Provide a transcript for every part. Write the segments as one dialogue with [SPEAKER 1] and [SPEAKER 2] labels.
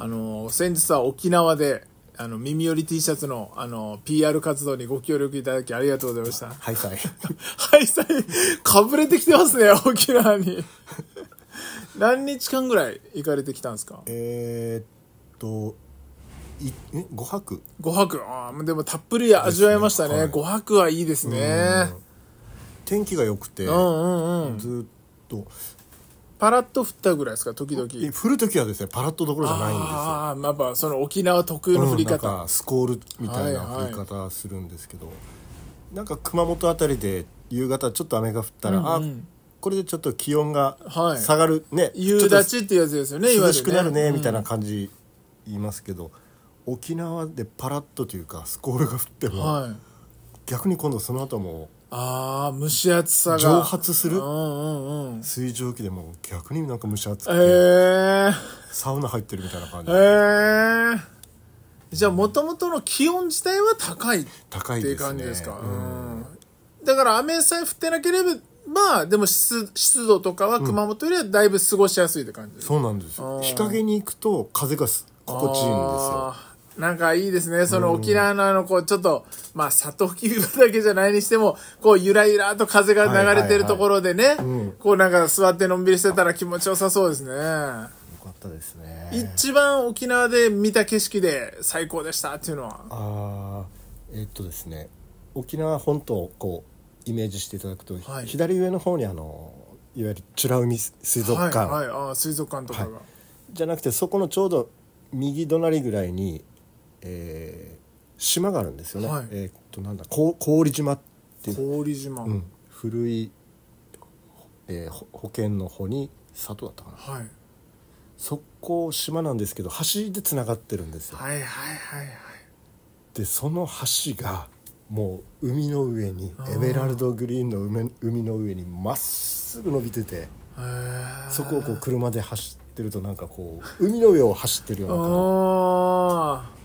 [SPEAKER 1] あの、先日は沖縄で、あの、耳より T シャツの、あの、PR 活動にご協力いただきありがとうございました。ハイサイ。ハイサイ、かぶれてきてますね、沖縄に。何日間ぐらい行かれてきたんですかえー、っと、いえ5泊 ?5 泊。ああ、でもたっぷり味わえましたね。ね、はい、5泊はいいですね。天気が良くて、うんうんうん、ずっと。パラッと降ったぐらいですか、時々。降る時はですね、パラッとどころじゃないんですよ。ああ、まあまあ、その沖縄特有の降り方。うん、スコールみたいな降り
[SPEAKER 2] 方するんですけど、はいはい、なんか熊本あたりで夕方ちょっと雨が降ったら、うん、うん、あこれでちょっと気温が下がる、はい、ね。夕立っていうやつですよね、涼しくなるね、ねみたいな感じ言いますけど、うん、沖縄でパラッとというか、スコールが降っても、はい、逆に今度その後も、ああ蒸し暑さが蒸発する、うんうんうん、水蒸気でも逆になんか蒸し暑くて、
[SPEAKER 1] え
[SPEAKER 2] サウナ入ってるみたいな感
[SPEAKER 1] じえー、じゃあもともとの気温自体は高い
[SPEAKER 2] 高いっていう感じですか、ね、う
[SPEAKER 1] ん、だから雨さえ降ってなければまあ、でも湿湿度とかは熊本よりはだいぶ過ごしやすいって感じ、うん、そうなんですよ日陰に行くと風が心地いいんですよなんかいいですね。その沖縄のあの、こう、ちょっと、まあ、里吹きだけじゃないにしても、こう、ゆらゆらと風が流れてるところでね、こうなんか座ってのんびりしてたら気持ちよさそうですね。よかったですね。一番沖縄で見た景色で最高でしたっていうのは。あ
[SPEAKER 2] あ、えー、っとですね、沖縄本島をこう、イメージしていただくと、はい、左上の方にあの、いわゆる美ら海水族館。はい、
[SPEAKER 1] はい、あ水族館とかが、はい、
[SPEAKER 2] じゃなくて、そこのちょうど右隣ぐらいにえー、島があるんですよね、はい、えっとなんだ氷島っていう島、うん、古い、えー、保険の方に里だったかな、はい、そこ島なんですけど橋でつながってるんですよはいはいは
[SPEAKER 1] いはい
[SPEAKER 2] でその橋がもう海の上にエメラルドグリーンの海の上にまっすぐ伸びててそこをこう車で走ってるとなんかこう海の
[SPEAKER 1] 上を走ってるよう
[SPEAKER 2] な感じ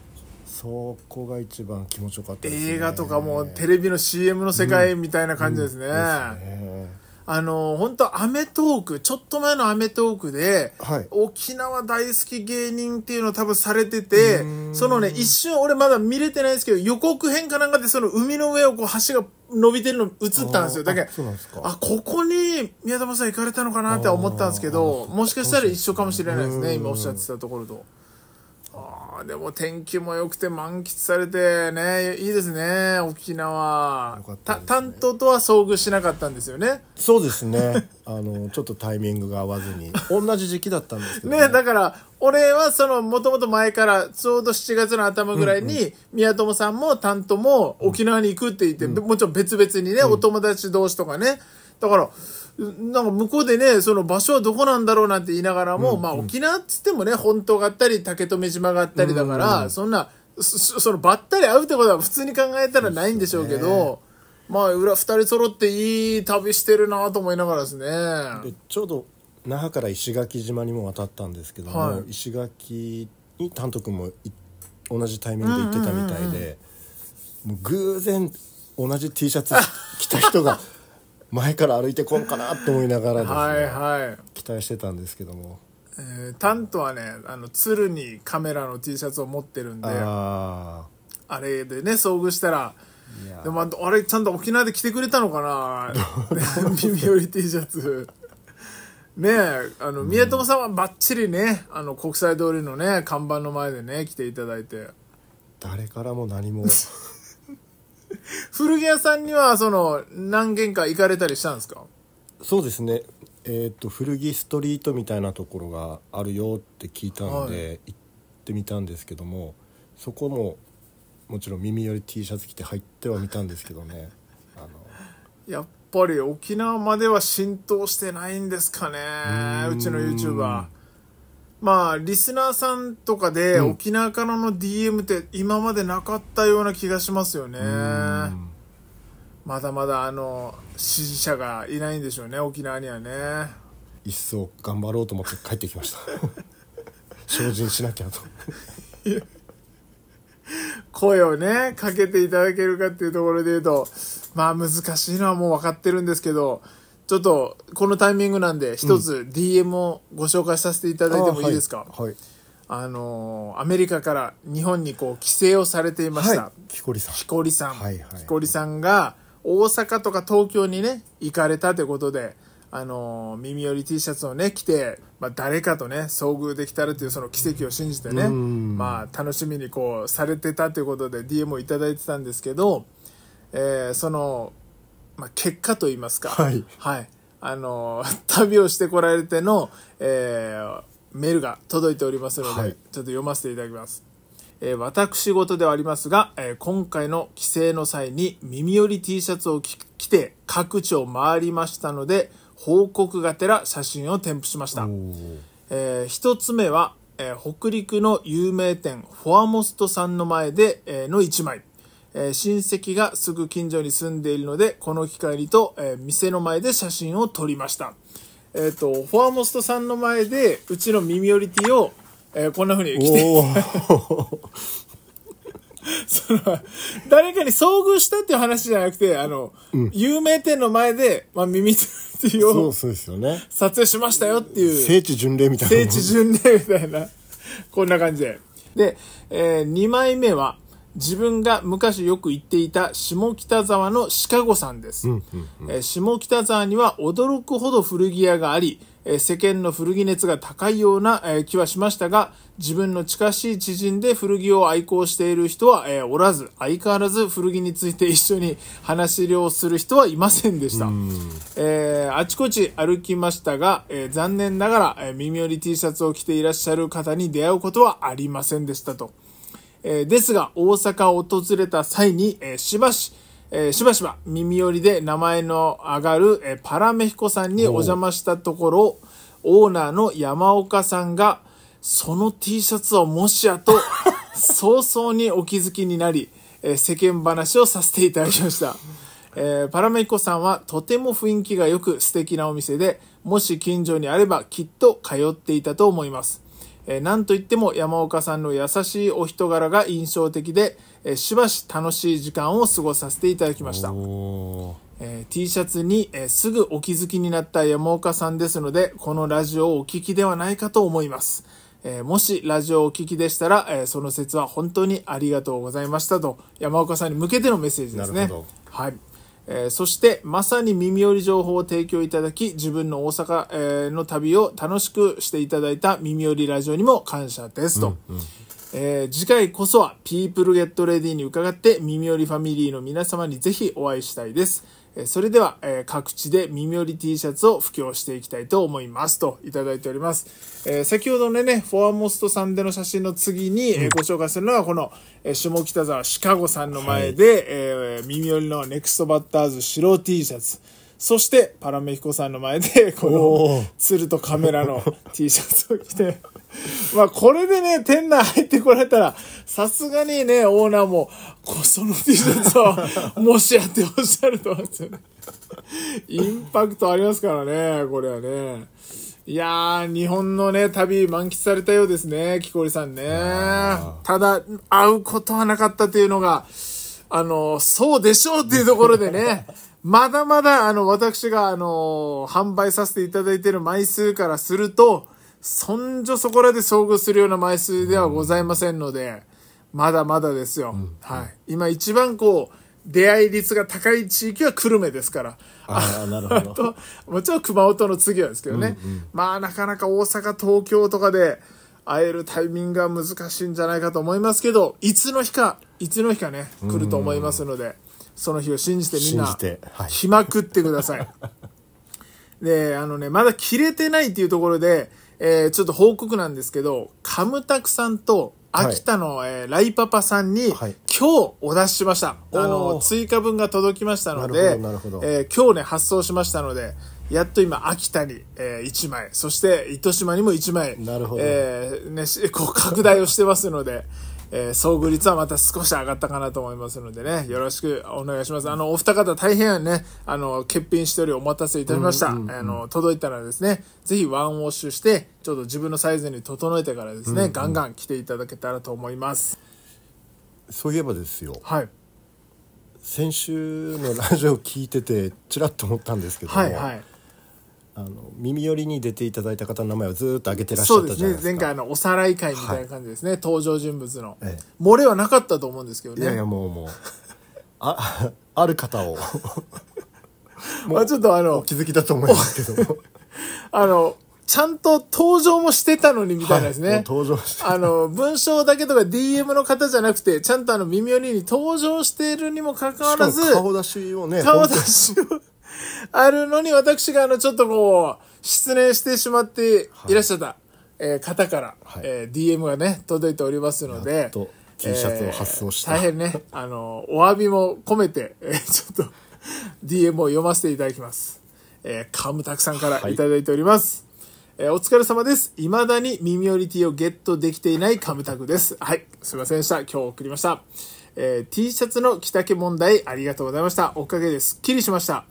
[SPEAKER 2] そこが一番気持ちよかった、ね、映画
[SPEAKER 1] とかもテレビの CM の世界みたいな感じですね、うんうんですねあの本当アメトークちょっと前の『アメトークで』はい、沖縄大好き芸人っていうのを多分されててそのね一瞬俺まだ見れてないですけど予告編かなんかでその海の上をこう橋が伸びてるの映ったんですよだけどあここに宮田さん行かれたのかなって思ったんですけどもしかしたら一緒かもしれないですね今おっしゃってたところと。でも天気も良くて満喫されてね、いいですね、沖縄。たね担当とは遭遇しなかったんですよね。そうです
[SPEAKER 2] ね。あの、ちょっとタイミングが合わずに。同じ時期だったんで
[SPEAKER 1] すけどね。ね、だから、俺はその、もともと前から、ちょうど7月の頭ぐらいに、宮友さんも担当も沖縄に行くって言って、もちろん別々にね、お友達同士とかね。だから、なんか向こうでね、その場所はどこなんだろうなんて言いながらも、うんうん、まあ沖縄っつってもね、本島があったり、竹富島があったりだから、うんうん、そんな、そそのばったり会うってことは普通に考えたらないんでしょうけど、ね、まあ裏2人揃っていい旅してるなと思いながらですねちょうど那覇から石垣島にも渡ったんですけども、はい、石
[SPEAKER 2] 垣に丹斗君も同じタイミングで行ってたみたいで、もう偶然同じ T シャツ着た人が 前から歩いてこんかなと思いながらですね、はいはい、期待してたんですけども。
[SPEAKER 1] えー、タントはねあの鶴にカメラの T シャツを持ってるんで
[SPEAKER 2] あ
[SPEAKER 1] れでね遭遇したらでもあれちゃんと沖縄で着てくれたのかな 耳より T シャツねえあの宮友さんはばっちりね、あの国際通りのね看板の前でね来ていただいて誰からも何も 古着屋さんには、その、何軒か行かれたりしたんですか
[SPEAKER 2] そうですね。えっ、と、古着ストリートみたいなところがあるよって聞いたので、はい、行ってみたんですけども、そこも、もちろん耳より T シャツ着て入ってはみたんですけどね。あの
[SPEAKER 1] やっぱり沖縄までは浸透してないんですかね。うちの YouTuber。まあ、リスナーさんとかで、沖縄からの DM って今までなかったような気がしますよね。まだまだ、あの、支持者がいないんでしょうね、沖縄にはね。
[SPEAKER 2] 一層頑張ろうと思って帰ってきました 精進しなきゃと
[SPEAKER 1] 声をね、かけていただけるかっていうところで言うと、まあ難しいのはもう分かってるんですけど、ちょっと、このタイミングなんで、一つ DM をご紹介させていただいてもいいですか、はい、はい。あのー、アメリカから日本にこう、帰省をされていました。はい、木こりさん。木こりさん。はいはい、木こりさんが、大阪とか東京にね、行かれたということで、あのー、耳より T シャツをね、着て、まあ、誰かとね、遭遇できたらというその奇跡を信じてね、まあ、楽しみにこう、されてたということで DM をいただいてたんですけど、えー、その、まあ、結果といいますか、はい。はい。あの、旅をしてこられての、えー、メールが届いておりますので、はい、ちょっと読ませていただきます。えー、私事ではありますが、えー、今回の帰省の際に耳寄り T シャツを着て各地を回りましたので、報告がてら写真を添付しました。えー、一つ目は、えー、北陸の有名店、フォアモストさんの前で、えー、の一枚。えー、親戚がすぐ近所に住んでいるので、この機会にと、えー、店の前で写真を撮りました。えっ、ー、と、フォアモストさんの前で、うちの耳寄りティを、えこんな風に着て、その、誰かに遭遇したっていう話じゃなくて、あの、うん、有名店の前で、まあ、耳寄りティを、そうですよね。撮影しましたよっていう。聖地巡礼みたいな。聖地巡礼みたいな。こんな感じで。で、えー、2枚目は、自分が昔よく行っていた下北沢のシカゴさんです。下北沢には驚くほど古着屋があり、えー、世間の古着熱が高いような、えー、気はしましたが、自分の近しい知人で古着を愛好している人は、えおらず、相変わらず古着について一緒に話しをする人はいませんでした。えあちこち歩きましたが、え残念ながら、え耳寄り T シャツを着ていらっしゃる方に出会うことはありませんでしたと。えですが、大阪を訪れた際に、えしばし、えしばしば耳寄りで名前の上がる、えパラメヒコさんにお邪魔したところ、オーナーの山岡さんが、その T シャツをもしやと、早々にお気づきになり、え世間話をさせていただきました。えー、パラメヒコさんはとても雰囲気が良く素敵なお店で、もし近所にあればきっと通っていたと思います。えー、なんといっても山岡さんの優しいお人柄が印象的で、えー、しばし楽しい時間を過ごさせていただきました。えー、T シャツに、えー、すぐお気づきになった山岡さんですので、このラジオをお聞きではないかと思います。えー、もしラジオをお聞きでしたら、えー、その説は本当にありがとうございましたと、山岡さんに向けてのメッセージですね。はい。えー、そしてまさに耳寄り情報を提供いただき、自分の大阪、えー、の旅を楽しくしていただいた耳寄りラジオにも感謝ですと。うんうん、えー、次回こそは、ピープルゲットレディに伺って、耳寄りファミリーの皆様にぜひお会いしたいです。それでは、え各地で耳寄り T シャツを布教していきたいと思いますといただいております。え先ほどのね、フォアモストさんでの写真の次に、えご紹介するのは、この、え下北沢シカゴさんの前で、はい、え耳寄りのネクストバッターズ白 T シャツ。そして、パラメヒコさんの前で、この、鶴とカメラの T シャツを着て まあ、これでね、店内入ってこられたら、さすがにね、オーナーも、こその T シャツは、もしやっておっしゃると思うんですよね。インパクトありますからね、これはね。いやー、日本のね、旅満喫されたようですね、木こりさんね。ただ、会うことはなかったというのが、あの、そうでしょうっていうところでね、まだまだ、あの、私が、あの、販売させていただいている枚数からすると、そんじょそこらで遭遇するような枚数ではございませんので、まだまだですよ。うん、はい。今一番こう、出会い率が高い地域は久留米ですから。ああ、なるほど。もちろん熊本の次はですけどね。うんうん、まあ、なかなか大阪、東京とかで会えるタイミングが難しいんじゃないかと思いますけど、いつの日か、いつの日かね、来ると思いますので、その日を信じてみんな、暇くってください。はい、で、あのね、まだ切れてないっていうところで、えー、ちょっと報告なんですけど、カムタクさんと秋田の、はい、えー、ライパパさんに、はい、今日お出ししました。あの、追加分が届きましたので、えー、今日ね、発送しましたので、やっと今、秋田に、えー、1枚、そして糸島にも1枚、なるほどえーね、こう拡大をしてますので、えー、遭遇率はまた少し上がったかなと思いますのでね、よろしくお願いします。あの、お二方大変ね、あの、欠品しておりお待たせいたしました。うんうんうん、あの、届いたらですね、ぜひワンウォッシュして、ちょっと自分のサイズに整えてからですね、うんうん、ガンガン来ていただけたらと思います。そういえばですよ。はい。
[SPEAKER 2] 先週のラジオ聞いてて、ちらっと思ったんですけども。はいはいあの耳寄りに出ていただいた方の名前をずっと挙げてらっしゃったじゃないです
[SPEAKER 1] かそうですね前回のおさらい会みたいな感じですね、はい、登場人物の、ええ、漏れはなかったと思うんですけどねいやいやもうもうあ ある方をま あちょっとあの気づきだと思いますけども あのちゃんと登場もしてたのにみたいなですね。はい、登場してあの、文章だけとか DM の方じゃなくて、ちゃんとあの、耳寄りに登場しているにもかかわらず、顔出
[SPEAKER 2] しをね、顔出
[SPEAKER 1] しをあるのに、私があの、ちょっとこう、失念してしまっていらっしゃった、はい、えー、方から、はい、えー、DM がね、届いておりますので、T シャツを発送した、えー、大変ね、あの、お詫びも込めて、えー、ちょっと DM を読ませていただきます。えー、カムたくさんからいただいております。はい、えー、お疲れ様です。未だに耳寄りティをゲットできていないカムタクです。はい、すいませんでした。今日送りました。えー、T シャツの着丈問題ありがとうございました。おかげですっきりしました。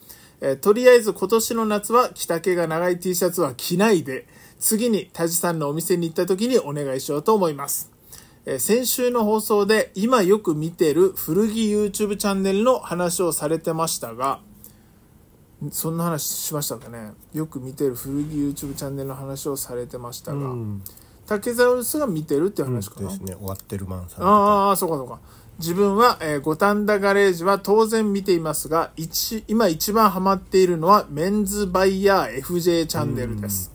[SPEAKER 1] えー、とりあえず今年の夏は着丈が長い T シャツは着ないで、次に田地さんのお店に行った時にお願いしようと思います。えー、先週の放送で今よく見てる古着 YouTube チャンネルの話をされてましたが、そんな話しましたかね。よく見てる古着 YouTube チャンネルの話をされてましたが、うん、竹ザウルスが見てるって話かな。うん、ですね、終わってるマンさん。ああ、そうかそうか。自分は、えー、五反田ガレージは当然見ていますが、一今一番ハマっているのはメンズバイヤー FJ チャンネルです。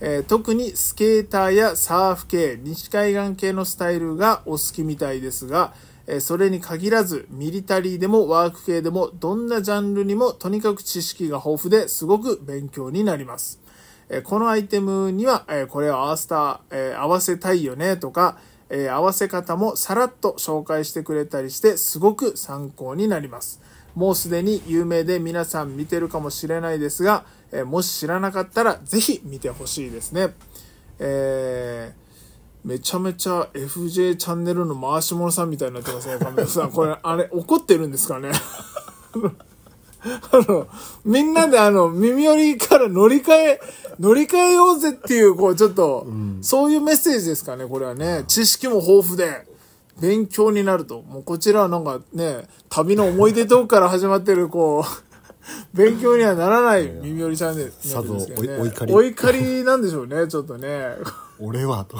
[SPEAKER 1] えー、特にスケーターやサーフ系、西海岸系のスタイルがお好きみたいですが、えー、それに限らず、ミリタリーでもワーク系でも、どんなジャンルにもとにかく知識が豊富ですごく勉強になります。えこのアイテムには、えこれを合わせた、え合わせたいよねとか、えー、合わせ方もさらっと紹介してくれたりしてすごく参考になります。もうすでに有名で皆さん見てるかもしれないですが、えー、もし知らなかったらぜひ見てほしいですね。えー、めちゃめちゃ FJ チャンネルの回し者さんみたいになってますね、亀田さん。これ、あれ、怒ってるんですかねあの、みんなであの、耳寄りから乗り換え、乗り換えようぜっていう、こう、ちょっと、うん、そういうメッセージですかね、これはね。知識も豊富で、勉強になると。もうこちらはなんかね、旅の思い出トークから始まってる、こう、勉強にはならない耳寄りチャンネルですお怒り。お怒りなんでしょうね、ちょっとね。俺は、と。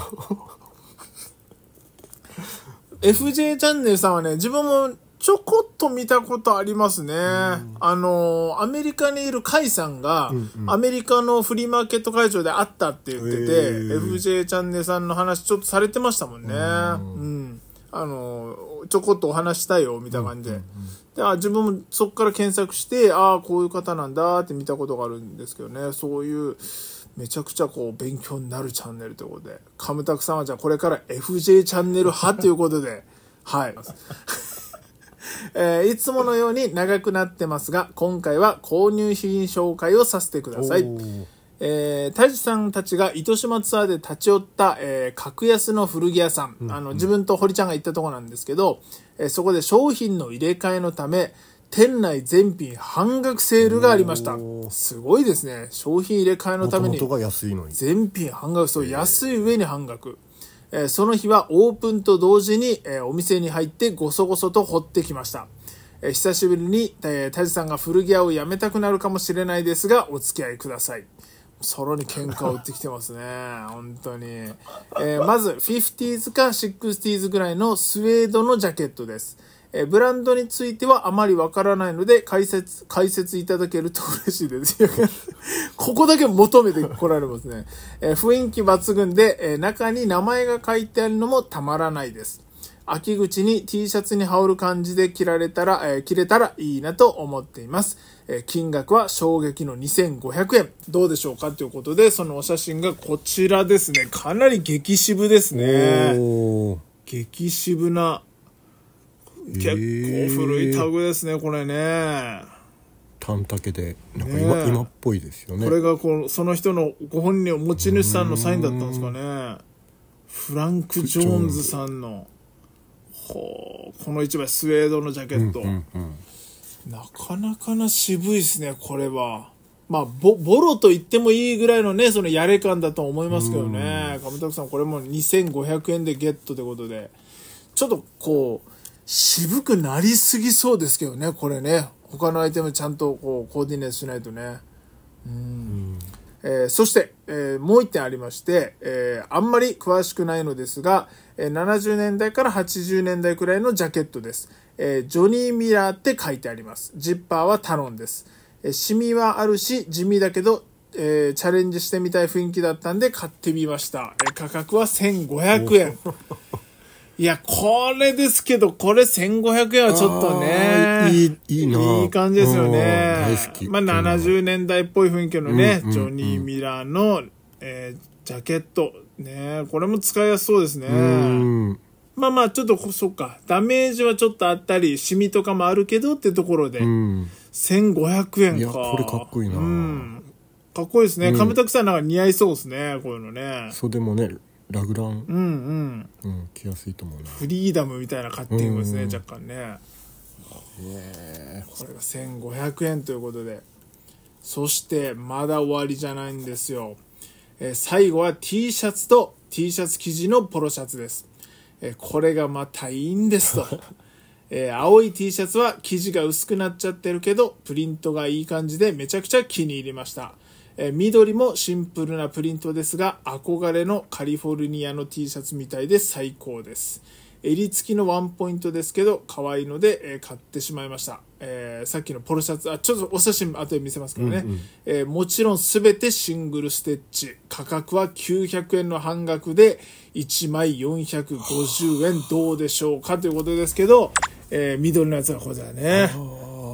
[SPEAKER 1] FJ チャンネルさんはね、自分もちょこっと見たことありますね。あの、アメリカにいる甲斐さんが、うんうん、アメリカのフリーマーケット会場で会ったって言ってて、えー、FJ チャンネルさんの話ちょっとされてましたもんね。うん、うん、あの、ちょこっとお話したいよ、みたいな感じで。うんうんうんであ自分もそこから検索してああこういう方なんだって見たことがあるんですけどねそういうめちゃくちゃこう勉強になるチャンネルということでカムタクさんはじゃあこれから FJ チャンネル派ということではい。えー、いつものように長くなってますが、今回は購入品紹介をさせてください。えー、太さんたちが糸島ツアーで立ち寄った、えー、格安の古着屋さん、うんうん、あの、自分と堀ちゃんが行ったとこなんですけど、えー、そこで商品の入れ替えのため、店内全品半額セールがありました。すごいですね。商品入れ替えのために。全品半額。そう、安い上に半額。えその日はオープンと同時に、えお店に入ってごそごそと掘ってきました。え久しぶりに、えジさんが古着屋を辞めたくなるかもしれないですが、お付き合いください。さらに喧嘩を売ってきてますね。本当に。えー、まず、50s か 60s ぐらいのスウェードのジャケットです。えブランドについてはあまりわからないので、解説、解説いただけると嬉しいです。ここだけ求めて来られますね。え雰囲気抜群で、え中に名前が書いてあるのもたまらないです。秋口に T シャツに羽織る感じで着られたら、え着れたらいいなと思っています。え金額は衝撃の2500円。どうでしょうかということで、そのお写真がこちらですね。かなり激渋ですね。激渋な結構古いタグですね、これね
[SPEAKER 2] タ丈でなんか今ね、今っぽいですよねこれ
[SPEAKER 1] がこうその人のご本人持ち主さんのサインだったんですかねフランク・ジョーンズさんのほうこの一枚スウェードのジャケット、うんうんうん、なかなかな渋いですねこれはまあボボロと言ってもいいぐらいのねそのやれ感だと思いますけどね上拓さんこれも2500円でゲットということでちょっとこう渋くなりすぎそうですけどね、これね。他のアイテムちゃんとこうコーディネートしないとね。うん、えー、そして、えー、もう1点ありまして、えー、あんまり詳しくないのですが、え70年代から80年代くらいのジャケットです。えジョニー・ミラーって書いてあります。ジッパーはタロンです。えシミはあるし、地味だけど、えチャレンジしてみたい雰囲気だったんで買ってみました。え価格は1500円。いや、これですけど、これ1500円はちょっとね。いい、いいな。いい感じですよね。大好き。まあ、70年代っぽい雰囲気のね、ジョニー・ミラーの、えー、ジャケット。ねこれも使いやすそうですね。まあまあ、ちょっと、そっか。ダメージはちょっとあったり、シミとかもあるけどってところで。うん、1500円か。いや、これかっこいいな。うん。かっこ
[SPEAKER 2] いいですね。カムタ
[SPEAKER 1] クさんなんか似合いそうですね、こういうのね。
[SPEAKER 2] 袖もね、ラグラン、うん
[SPEAKER 1] うんう
[SPEAKER 2] ん、着やすいと思う
[SPEAKER 1] なフリーダムみたいなカッティングですね、うんうん若干ねえこれが1500円ということでそしてまだ終わりじゃないんですよ、えー最後は T シャツと T シャツ生地のポロシャツです、えーこれがまたいいんですと、え青い T シャツは生地が薄くなっちゃってるけどプリントがいい感じでめちゃくちゃ気に入りましたえ緑もシンプルなプリントですが憧れのカリフォルニアの T シャツみたいで最高です襟付きのワンポイントですけど可愛いので、え買ってしまいました、えー、さっきのポロシャツあちょっとお写真後で見せますけどね、うんうん、えー、もちろん全てシングルステッチ価格は900円の半額で1枚450円どうでしょうかということですけど、えー、緑のやつはこれだね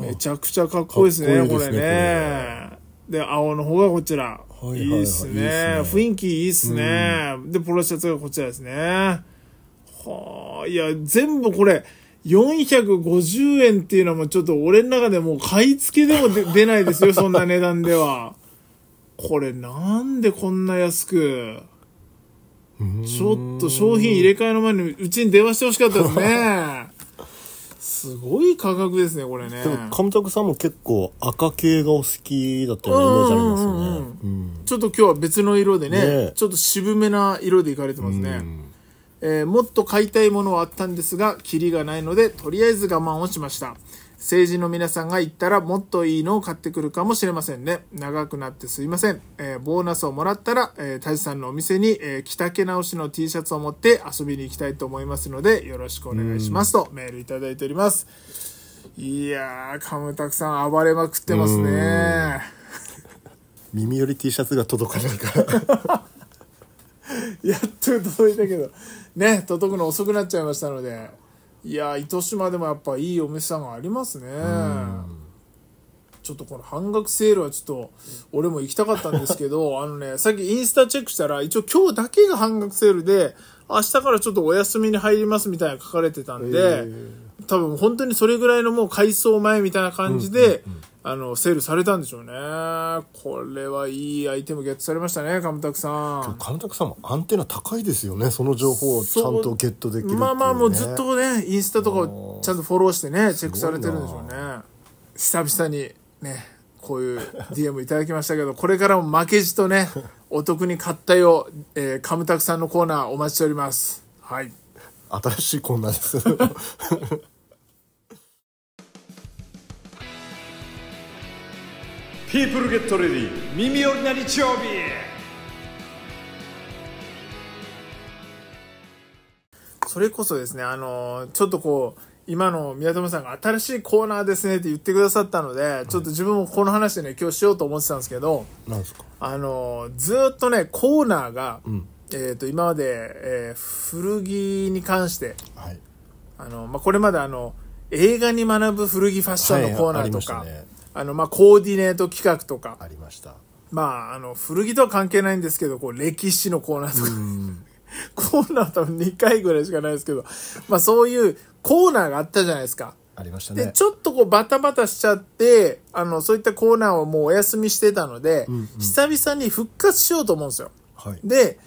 [SPEAKER 1] めちゃくちゃかっこいいですね、ね、これねで、青の方がこちら。はいはいはい、いいっすね。雰囲気いいっすね、うん、で、ポロシャツがこちらですね。はあ、いや、全部これ、450円っていうのもちょっと俺の中でもう買い付けでも出ないですよ、そんな値段では。これなんでこんな安く。ちょっと商品入れ替えの前にうちに電話してほしかったですね。すごい価格ですね、これね。でも、
[SPEAKER 2] 神宅さんも結構赤系がお好きだったようなイメージありますよ
[SPEAKER 1] ね。うんちょっと今日は別の色でね、ね、ちょっと渋めな色でいかれてますね。えー、もっと買いたいものはあったんですが、キリがないので、とりあえず我慢をしました。政治の皆さんが行ったらもっといいのを買ってくるかもしれませんね。長くなってすいません。えー、ボーナスをもらったら、えー、田さんのお店に、えー、着丈直しの T シャツを持って遊びに行きたいと思いますので、よろしくお願いしますとメールいただいております。いやー、カムたくさん暴れまくってますね。
[SPEAKER 2] 耳より T シャツが届かないから
[SPEAKER 1] やっと届いたけど、ね、届くの遅くなっちゃいましたので、いや糸島でもやっぱいいお店さんがありますね、ちょっとこの半額セールはちょっと俺も行きたかったんですけど あのねさっきインスタチェックしたら一応今日だけが半額セールで明日からちょっとお休みに入りますみたいな書かれてたんで、多分本当にそれぐらいのもう改装前みたいな感じで、うんうんうんあの、セールされたんでしょうね。これはいいアイテムゲットされましたね、カムタクさん。カムタクさんもアンテナ高いですよね。その情報をちゃんとゲットできる、ね、まあまあもうずっとね、インスタとかをちゃんとフォローしてね、チェックされてるんでしょうね。久々にね、こういう DM いただきましたけど、これからも負けじとね、お得に買ったよ、えー、カムタクさんのコーナーお待ちしております。はい。
[SPEAKER 2] 新しいコーナーです。ピープルゲットレディ耳寄りな日
[SPEAKER 1] 曜日それこそですねあのちょっとこう今の宮友さんが新しいコーナーですねって言ってくださったので、ちょっと自分もこの話でね、今日しようと思ってたんですけど、あの、ずっとね、コーナーが、うん、えっ、と、今まで、えー、古着に関して、はい、あの、まあ、これまであの、映画に学ぶ古着ファッションのコーナーとか、はいはあの、まあ、コーディネート企画とか、ありました。まあ、あの、古着とは関係ないんですけど、こう、歴史のコーナーとか、コーナー多分2回ぐらいしかないですけど、まあ、そういうコーナーがあったじゃないですか。
[SPEAKER 2] ありましたで、ね。ち
[SPEAKER 1] ょっとこうバタバタしちゃって、あの、そういったコーナーをもうお休みしてたので、うんうん久々に復活しようと思うんですよ。はい。で、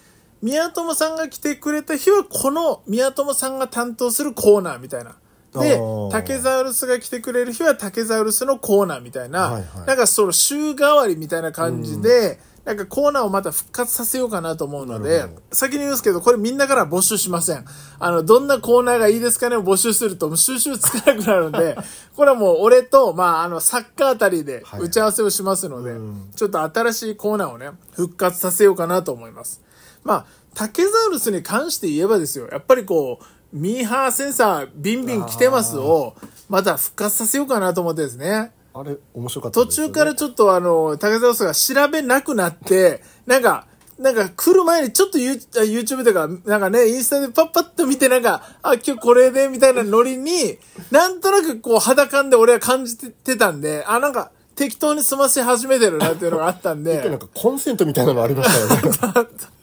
[SPEAKER 1] 宮友さんが来てくれた日は、この宮友さんが担当するコーナーみたいなで、竹沢ザウルスが来てくれる日は竹沢ザウルスのコーナーみたいな、はいはい、なんかその週替わりみたいな感じで、うん、なんかコーナーをまた復活させようかなと思うので、先に言うんですけど、これみんなから募集しません。あの、どんなコーナーがいいですかねを募集すると、収集つかなくなるので、これはもう俺と、まあ、あの、サッカーあたりで打ち合わせをしますので、はいうん、ちょっと新しいコーナーをね、復活させようかなと思います。まあ、竹ケザウルスに関して言えばですよ、やっぱりこう、ミーハーセンサービンビン来てますを、また復活させようかなと思ってですね。あれ、面白かった、ね、途中からちょっとあの、竹澤さんが調べなくなって、なんか、なんか来る前にちょっと YouTube とか、なんかね、インスタでパッパッと見てなんか、あ、今日これで、みたいなノリに、なんとなくこう肌感で俺は感じてたんで、あ、なんか、適当に済まし始めてるなっていうのがあったんで。なんかコンセントみたいなのありましたよね。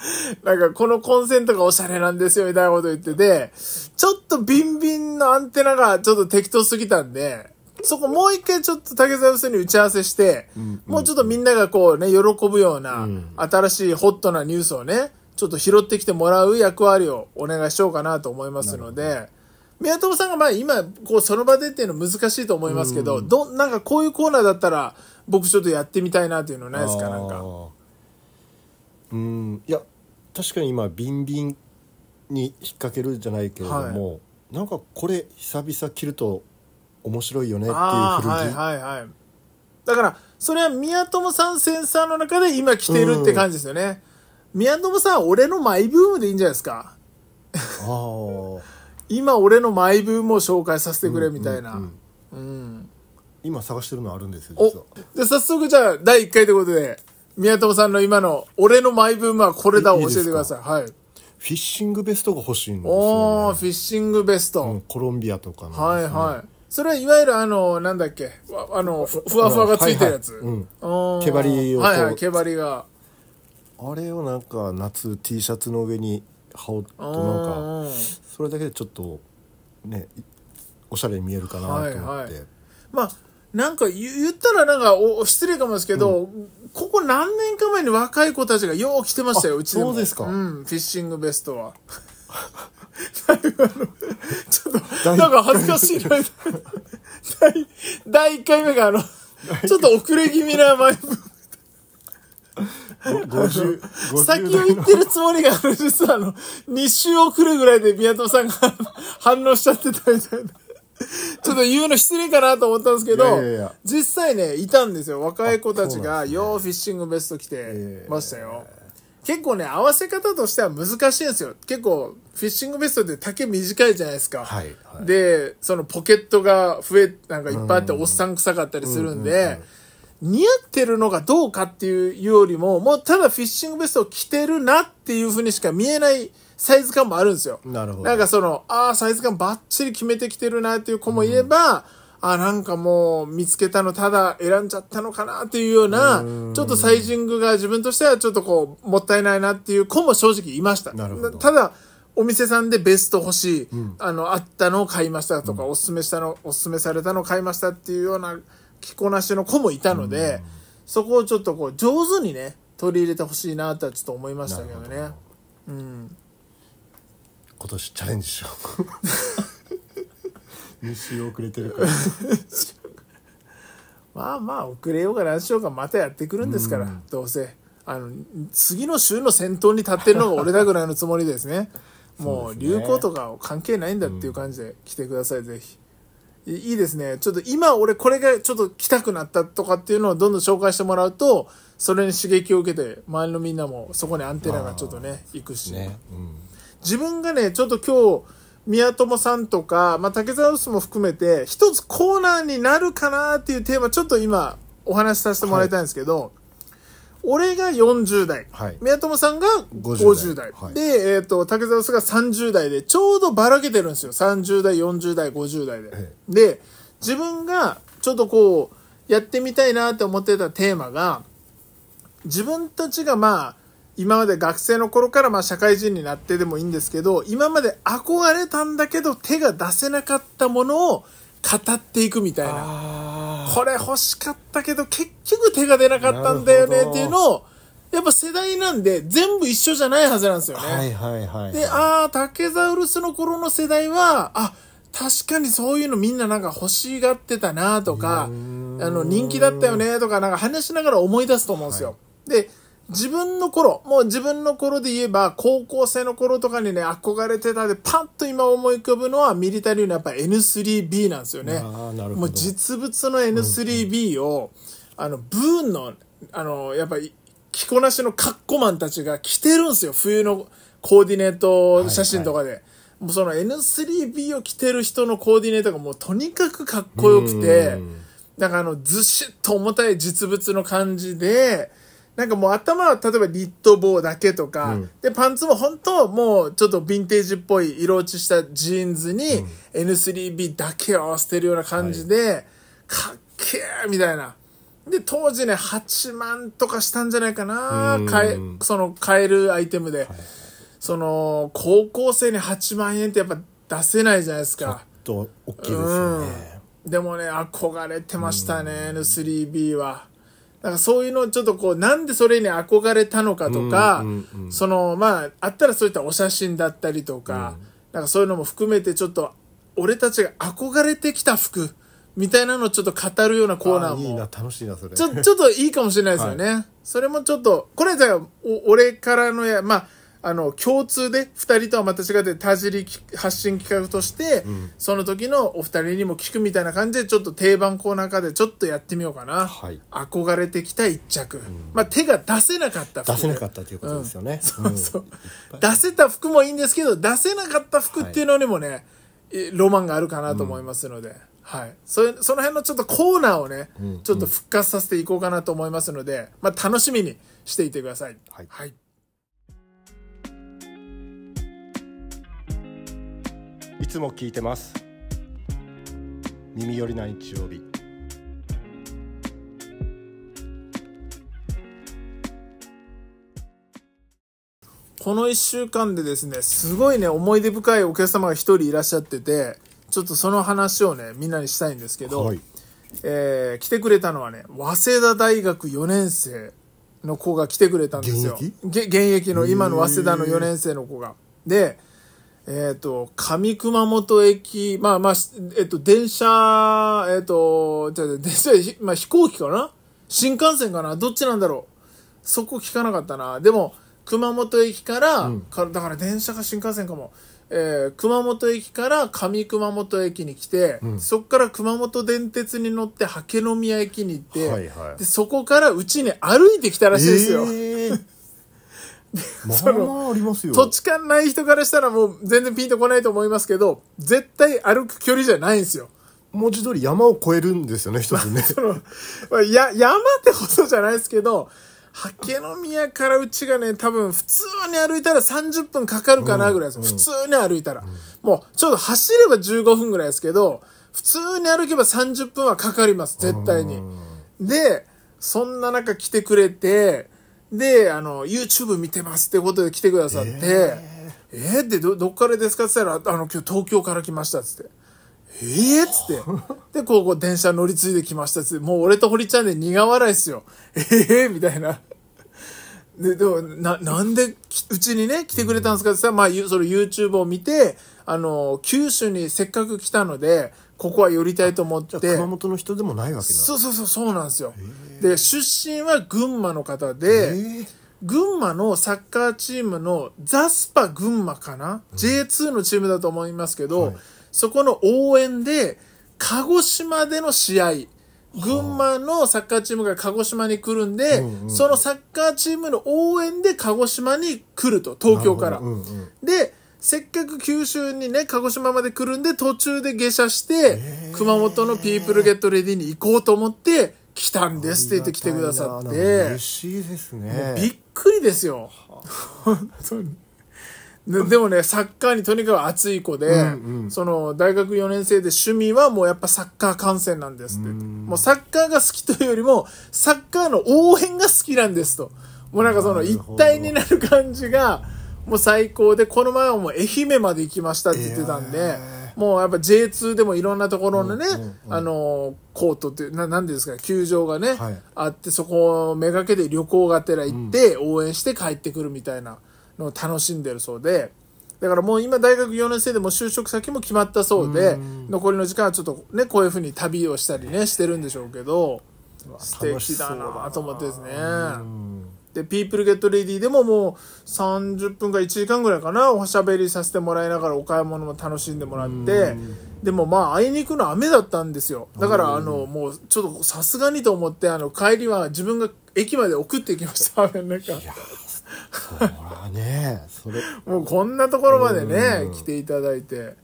[SPEAKER 1] なんかこのコンセントがおしゃれなんですよみたいなこと言ってて、ちょっとビンビンのアンテナがちょっと適当すぎたんで、そこもう一回ちょっと竹沢さんに打ち合わせして、もうちょっとみんながこうね、喜ぶような、新しいホットなニュースをね、ちょっと拾ってきてもらう役割をお願いしようかなと思いますので、宮友さんがまあ今、こうその場でっていうの難しいと思いますけど、ん、ど、なんかこういうコーナーだったら僕ちょっとやってみたいなっていうのないですかなん
[SPEAKER 2] か。うんいや確かに今ビンビンに引っ掛けるじゃないけれども、はい、なんかこれ久々着ると面白いよねっていう古着、は
[SPEAKER 1] いはい、だからそれは宮友さんセンサーの中で今着てるって感じですよね、うん、宮友さん俺のマイブームでいいんじゃないですかあ 今俺のマイブームを紹介させてくれみたいな、うん、うんうん、今探してるのあるんですよ実はで早速じゃあ第1回ということで宮友さんの今の、俺のマイブームはこれだを教えてください。いいはい。フィッシングベストが欲しいんですよ、ね、おフィッシングベスト。うん、コロンビアとかの、ね、はいはい。それはいわゆるあの、なんだっけ、あの、ふわふわがついてるやつ。はいはい、うん。毛針を。はいはい、毛針が。
[SPEAKER 2] あれをなんか夏 T シャツの上に羽織ってなんか、それだけでちょっと、ね、おしゃれに見えるかなと思って。
[SPEAKER 1] はいはいまあ、なんか言ったらなんかお失礼かもですけど、うん、ここ何年か前に若い子たちがよう来てましたよ、うちでも。そうですか。うん、フィッシングベストは。ちょっと、なんか恥ずかしいな。第、第1回目があの、ちょっと遅れ気味な前向先を言ってるつもりがあ実はあの、2週遅れぐらいで宮戸さんが反応しちゃってたみたいな。ちょっと言うの失礼かなと思ったんですけど、実際ね、いたんですよ。若い子たちが、ようフィッシングベスト着てましたよ。結構ね、合わせ方としては難しいんですよ。結構、フィッシングベストって丈短いじゃないですか。で、そのポケットが増え、なんかいっぱいあっておっさん臭かったりするんで、似合ってるのがどうかっていうよりも、もうただフィッシングベストを着てるなっていうふうにしか見えないサイズ感もあるんですよ。なるほど。なんかその、ああ、サイズ感バッチリ決めてきてるなっていう子もいれば、うんあ、なんかもう見つけたのただ選んじゃったのかなっていうような、うちょっとサイジングが自分としてはちょっとこう、もったいないなっていう子も正直いました。ただ、お店さんでベスト欲しい、うん、あの、あったのを買いましたとか、うん、おすすめしたの、おすすめされたのを買いましたっていうような着こなしの子もいたので、そこをちょっとこう、上手にね、取り入れてほしいなとはちょっと思いましたけどね。どうん。
[SPEAKER 2] 今年チャレンジしよう2週 遅れてるから
[SPEAKER 1] まあまあ遅れようが何しようがまたやってくるんですから、うどうせあの次の週の先頭に立ってるのが俺だぐらいのつもりですね もう流行とか関係ないんだっていう感じで来てください、うん、ぜひいいですねちょっと今俺これがちょっと来たくなったとかっていうのをどんどん紹介してもらうとそれに刺激を受けて周りのみんなもそこにアンテナがちょっとね、行くし、ねうん自分がね、ちょっと今日、宮友さんとか、まあ、竹沢スも含めて、一つコーナーになるかなっていうテーマ、ちょっと今、お話しさせてもらいたいんですけど、はい、俺が40代、はい、宮友さんが50代、50代で、はい、えっ、ー、と、竹沢臼が30代で、ちょうどばらけてるんですよ。30代、40代、50代で。で、自分が、ちょっとこう、やってみたいなって思ってたテーマが、自分たちがまあ、今まで学生の頃からまあ社会人になってでもいいんですけど、今まで憧れたんだけど手が出せなかったものを語っていくみたいな。これ欲しかったけど結局手が出なかったんだよねっていうのを、やっぱ世代なんで全部一緒じゃないはずなんですよね。
[SPEAKER 2] はいはいはい、は
[SPEAKER 1] い、で、ああ、竹ザウルスの頃の世代は、あ、確かにそういうのみんななんか欲しがってたなとか、あの人気だったよねとかなんか話しながら思い出すと思うんですよ。はい、で、自分の頃、もう自分の頃で言えば、高校生の頃とかにね、憧れてたで、パッと今思い浮かぶのは、ミリタリーのやっぱ N3B なんですよね。もう実物の N3B を、うん、あの、ブーンの、あの、やっぱり、着こなしのカッコマンたちが着てるんですよ。冬のコーディネート写真とかで。はいはい、もうその N3B を着てる人のコーディネートがもうとにかくかっこよくて、なんかあの、ずしっと重たい実物の感じで、なんかもう頭は例えばニット帽だけとか、うん、で、パンツも本当もうちょっとヴィンテージっぽい色落ちしたジーンズに N3B だけを合わせてるような感じで、はい、かっけーみたいな。で、当時ね、8万とかしたんじゃないかな。え、その、買えるアイテムで、はい。その、高校生に8万円ってやっぱ出せないじゃないですか。ちょっと大きいですよね。うん、でもね、憧れてましたね、N3B は。だからそういうのをちょっとこう、なんでそれに憧れたのかとか、うんうんうん、その、まあ、あったらそういったお写真だったりとか、うん、なんかそういうのも含めてちょっと、俺たちが憧れてきた服、みたいなのをちょっと語るようなコーナーも。いいな、楽
[SPEAKER 2] しいな、それ。ちょ、ちょっ
[SPEAKER 1] といいかもしれないですよね。はい、それもちょっと、これだよ、俺からのや、まあ、あの、共通で、二人とはまた違って、田尻発信企画として、うん、その時のお二人にも聞くみたいな感じで、ちょっと定番コーナー化でちょっとやってみようかな。はい、憧れてきた一着。うん、まあ、手が出せなかった服。出せなかったということですよね。うん、そうそう。出せた服もいいんですけど、出せなかった服っていうのにもね、はい、ロマンがあるかなと思いますので。はい。それ、その辺のちょっとコーナーをね、ちょっと復活させていこうかなと思いますので、まあ楽しみにしていてください。はい、はい
[SPEAKER 2] いつも聞いてます耳寄りな日
[SPEAKER 1] 曜日この1週間でですねすごいね思い出深いお客様が1人いらっしゃっててちょっとその話をねみんなにしたいんですけど、はい、えー、来てくれたのはね早稲田大学4年生の子が来てくれたんですよ現役の今の早稲田の4年生の子が。でえっ、ー、と、上熊本駅、まあまあ、えっ、ー、と、電車、えっ、ー、と、じゃ電車、まあ飛行機かな新幹線かなどっちなんだろうそこ聞かなかったな。でも、熊本駅から、うん、だから電車か新幹線かも。えー、熊本駅から上熊本駅に来て、うん、そこから熊本電鉄に乗って竹宮駅に行って、はいはい、でそこからうちに歩いてきたらしいですよ。えーまあまあありますよ。土地勘ない人からしたらもう全然ピンとこないと思いますけど、絶対歩く距離じゃないんですよ。文字通り山を越えるんですよね、一つね。その、まあ、や、山ってことじゃないですけど、ハケノ宮からうちがね、多分普通に歩いたら30分かかるかなぐらいです。うん、普通に歩いたら、うん、もうちょっと走れば15分ぐらいですけど、普通に歩けば30分はかかります、絶対に。で、そんな中来てくれて、で、あの、YouTube 見てますってことで来てくださって、えー、えー、ってど、どっからですかって言ったら、あの、今日東京から来ましたっつって。ええー、っつって。で、こう、電車乗り継いできましたっつって。もう俺と堀ちゃんで苦笑いっすよ。ええー、みたいな。で、でも、な、なんで、うちにね、来てくれたんですかって言ったら、まあ、その YouTube を見て、あの、九州にせっかく来たので、ここは寄りたいと思って。熊本の人でもないわけなそうそうそう、そうなんですよ。で、出身は群馬の方で、群馬のサッカーチームのザスパ群馬かな、うん、?J2 のチームだと思いますけど、はい、そこの応援で、鹿児島での試合、群馬のサッカーチームが鹿児島に来るんで、うんうん、そのサッカーチームの応援で鹿児島に来ると、東京から。うんうん、で、せっかく九州にね、鹿児島まで来るんで、途中で下車して、熊本のピープルゲットレディに行こうと思って、来たんですって言って来てくださっ
[SPEAKER 2] て。嬉しいですね。びっ
[SPEAKER 1] くりですよ。本当に。でもね、サッカーにとにかく熱い子で、うんうん、その、大学4年生で趣味はもうやっぱサッカー観戦なんですって。うもうサッカーが好きというよりも、サッカーの応援が好きなんですと。もうなんかその一体になる感じが、もう最高で、この前はもう愛媛まで行きましたって言ってたんで、えー、もうやっぱ J2 でもいろんなところのね、うんうんうん、あの、コートっていう、ななんですか、球場がね、はい、あって、そこをめがけて旅行がてら行って、応援して帰ってくるみたいなのを楽しんでるそうで、だからもう今大学4年生でも就職先も決まったそうで、うん、残りの時間はちょっとね、こういうふうに旅をしたりね、してるんでしょうけど、素敵だなと思ってですね。、ピープルゲットレディでももう30分か1時間ぐらいかな、おしゃべりさせてもらいながらお買い物も楽しんでもらって、でもまあ、あいにくの雨だったんですよ。だから、あの、もう、ちょっとさすがにと思って、あの、帰りは自分が駅まで送っていきました、雨の中。そらね、それ。もうこんなところまでね、来ていただいて。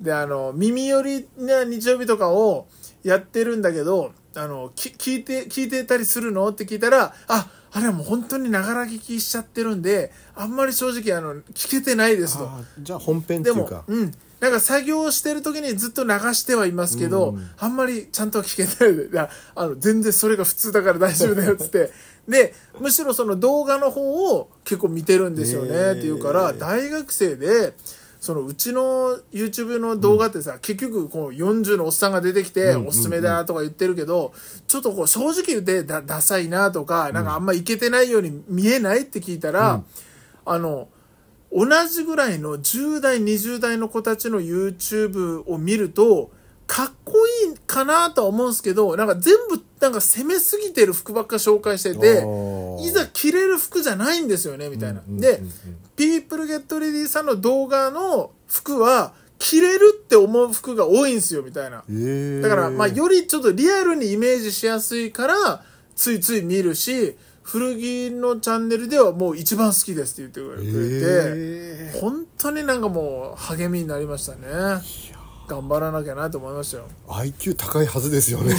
[SPEAKER 1] で、あの、耳寄りな日曜日とかをやってるんだけど、あの、聞いて、聞いてたりするのって聞いたら、あ、あれはもう本当にながら聞きしちゃってるんで、あんまり正直あの、聞けてないですと。じゃあ本編っていうか。でうん。なんか作業してる時にずっと流してはいますけど、うん、あんまりちゃんと聞けない。あの、全然それが普通だから大丈夫だよっつって。で、むしろその動画の方を結構見てるんですよねっていうから、大学生で、そのうちの YouTube の動画ってさ、結局こう40のおっさんが出てきて、おすすめだとか言ってるけど、ちょっとこう正直言ってだダサいなとか、なんかあんまいけてないように見えないって聞いたら、あの、同じぐらいの10代、20代の子たちの YouTube を見ると、かっこいいかなとは思うんですけど、なんか全部なんか攻めすぎてる服ばっか紹介してて、いざ着れる服じゃないんですよね、みたいな。で、People Get Ready さんの動画の服は、着れるって思う服が多いんですよ、みたいな。だから、まあ、よりちょっとリアルにイメージしやすいから、ついつい見るし、古着のチャンネルではもう一番好きですって言ってくれて、本当になんかもう励みになりましたね。頑張らなきゃなと思いましたよ。
[SPEAKER 2] IQ 高いはずで
[SPEAKER 1] すよね。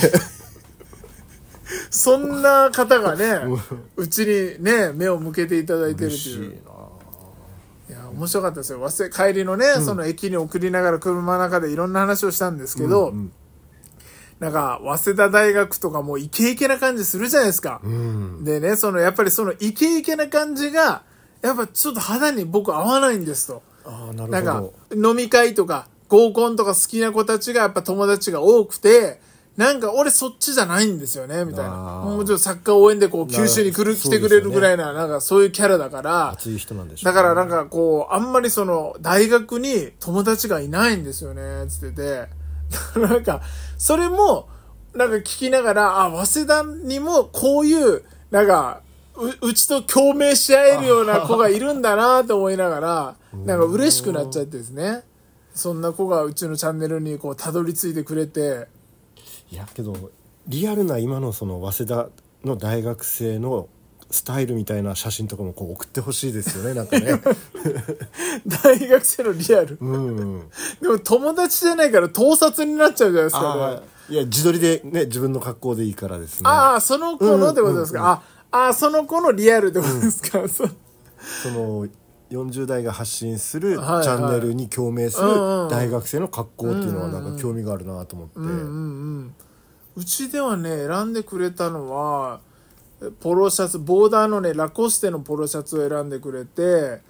[SPEAKER 1] そんな方がね、うちにね、目を向けていただいてるっていう。いや、面白かったですよ。忘れ、帰りのね、うん、その駅に送りながら車の中でいろんな話をしたんですけど、うんうん、なんか、早稲田大学とかもうイケイケな感じするじゃないですか。うん、でね、その、やっぱりそのイケイケな感じが、やっぱちょっと肌に僕合わないんですと。あなるほど。なんか、飲み会とか、合コンとか好きな子たちがやっぱ友達が多くて、なんか俺そっちじゃないんですよね、みたいな。もうちょっとサッカー応援でこう、九州に来る、来てくれるぐらいな、なんかそういうキャラだから。
[SPEAKER 2] 熱い人なんで
[SPEAKER 1] しょだからなんかこう、あんまりその、大学に友達がいないんですよね、つってて。なんか、それも、なんか聞きながら、あ、早稲田にもこういう、なんか、う、うちと共鳴し合えるような子がいるんだなと思いながら、なんか嬉しくなっちゃってですね。そんな子がうちのチャンネルにこう、たどり着いてくれて、
[SPEAKER 2] いやけどリアルな今のその早稲田の大学生のスタイルみたいな写真とかもこう送ってほしいですよね なんかね大学生のリア
[SPEAKER 1] ル、うん、でも友達じゃないから盗撮になっちゃうじゃないですか、ね、いや自撮りでね自分の格好でいいからですねああその子のってことですか、うんうんうん、ああその子のリアルってことですか、うん、そ
[SPEAKER 2] の40代が発信するチャンネルに共鳴する大学生の格好っていうのはなんか興味があるなと思っ
[SPEAKER 1] て、うちではね選んでくれたのはポロシャツボーダーのねラコステのポロシャツを選んでくれて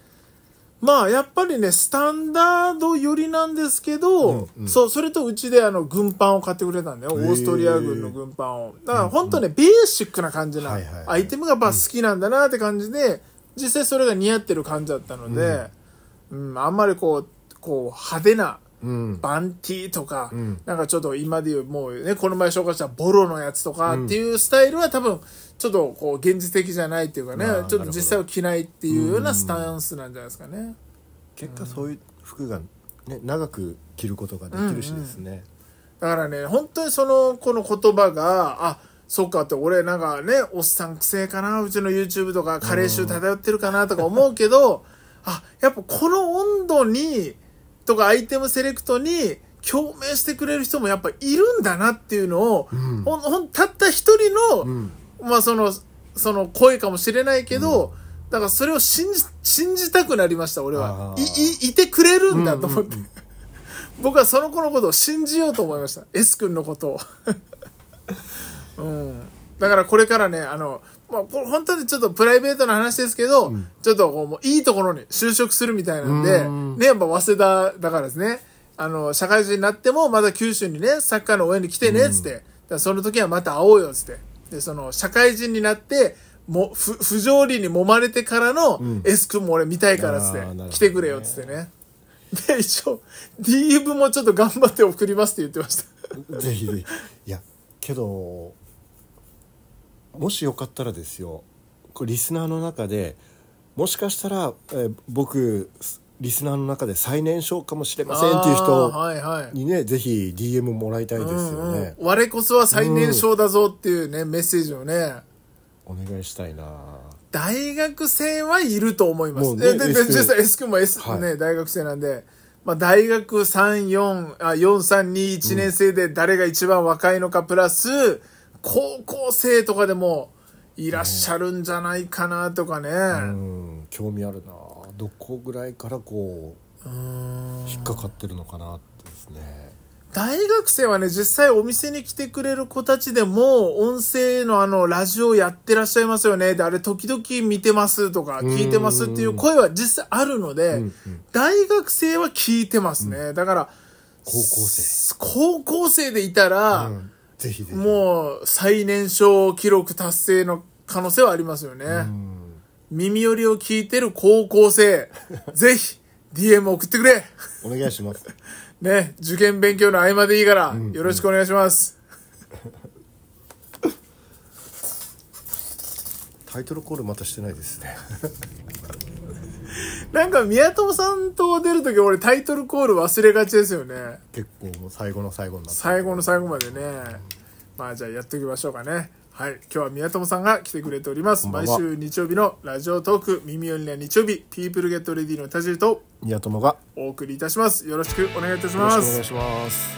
[SPEAKER 1] まあやっぱりねスタンダード寄りなんですけど、うんうん、そうそれとうちであの軍パンを買ってくれたんだよオーストリア軍の軍パンをだから本当ね、うんうん、ベーシックな感じな、アイテムがまあ好きなんだなって感じで、うん実際それが似合ってる感じだったので、うん、うん、あんまりこう、こう派手な、うん、バンティーとか、うん、なんかちょっと今で言う、もうね、この前紹介したボロのやつとかっていうスタイルは多分、ちょっとこう、現実的じゃないっていうかね、ちょっと実際は着ないっていうようなスタンスなんじゃないですかね。結果そういう服
[SPEAKER 2] が、ね、長く着ることができるしです
[SPEAKER 1] ね。うんうん、だからね、本当にその、この言葉が、あ、そっかって俺なんかね、おっさんくせえかな、うちの YouTube とかカレー臭漂ってるかなとか思うけど、あ、やっぱこの温度に、とかアイテムセレクトに共鳴してくれる人もやっぱいるんだなっていうのを、うん、ほん、ほん、たった一人の、うん、まあその、その声かもしれないけど、うん、だからそれを信じ、信じたくなりました、俺は。い、い、いてくれるんだと思って。うんうんうん、僕はその子のことを信じようと思いました。S 君のことを。うんだからこれからね、あの、まあ、本当にちょっとプライベートな話ですけど、うん、ちょっとこう、もういいところに就職するみたいなんで、んね、やっぱ早稲田だからですね、あの、社会人になってもまだ九州にね、サッカーの応援に来てね、つって、その時はまた会おうよ、つって。で、その、社会人になって、も、ふ、不条理に揉まれてからの、エん、君も俺見たいから、つって、ね、来てくれよ、つってね。で、一応、D v もちょっと頑張って送りますって言ってました。ぜ
[SPEAKER 2] ひぜひ。いや、けど、もしよかったらですよこれリスナーの中でもしかしたら、えー、僕リスナーの中で最年少
[SPEAKER 1] かもしれませんっていう人
[SPEAKER 2] にね、はいはい、ぜひ DM もらいたいですよね、うんう
[SPEAKER 1] ん、我こそは最年少だぞっていうね、うん、メッセージをね
[SPEAKER 2] お願いしたいな
[SPEAKER 1] 大学生はいると思います、ね、えで S 君 S 君も S、はい、ね大学生なんで、まあ、大学34あ4321年生で誰が一番若いのかプラス、高校生とかでもいらっしゃるんじゃないかなとかね、う
[SPEAKER 2] ん興味あるなどこぐらいからこう引っかかってるのかなってです
[SPEAKER 1] ね大学生はね実際お店に来てくれる子たちでも音声のあのラジオやってらっしゃいますよねであれ時々見てますとか聞いてますっていう声は実際あるので、うんうん、大学生は聞いてますね、うん、だから
[SPEAKER 2] 高校生
[SPEAKER 1] 高校生でいたら、うんぜひぜひもう最年少記録達成の可能性はありますよね。耳寄りを聞いてる高校生、ぜひ DM 送ってくれお願いします。ね、受験勉強の合間でいいから、よろしくお願いします。
[SPEAKER 2] タイトルコールまたしてないですね。
[SPEAKER 1] なんか宮友さんと出るとき俺タイトルコール忘れがちですよね。
[SPEAKER 2] 結構最後の最後になって。
[SPEAKER 1] 最後の最後までね。まあじゃあやっておきましょうかね。はい。今日は宮友さんが来てくれております。毎週日曜日のラジオトーク、耳寄りな日曜日、ピープルゲットレディの田尻と宮友がお送りいたします。よろしくお願いいたします。よろしく
[SPEAKER 2] お願いします。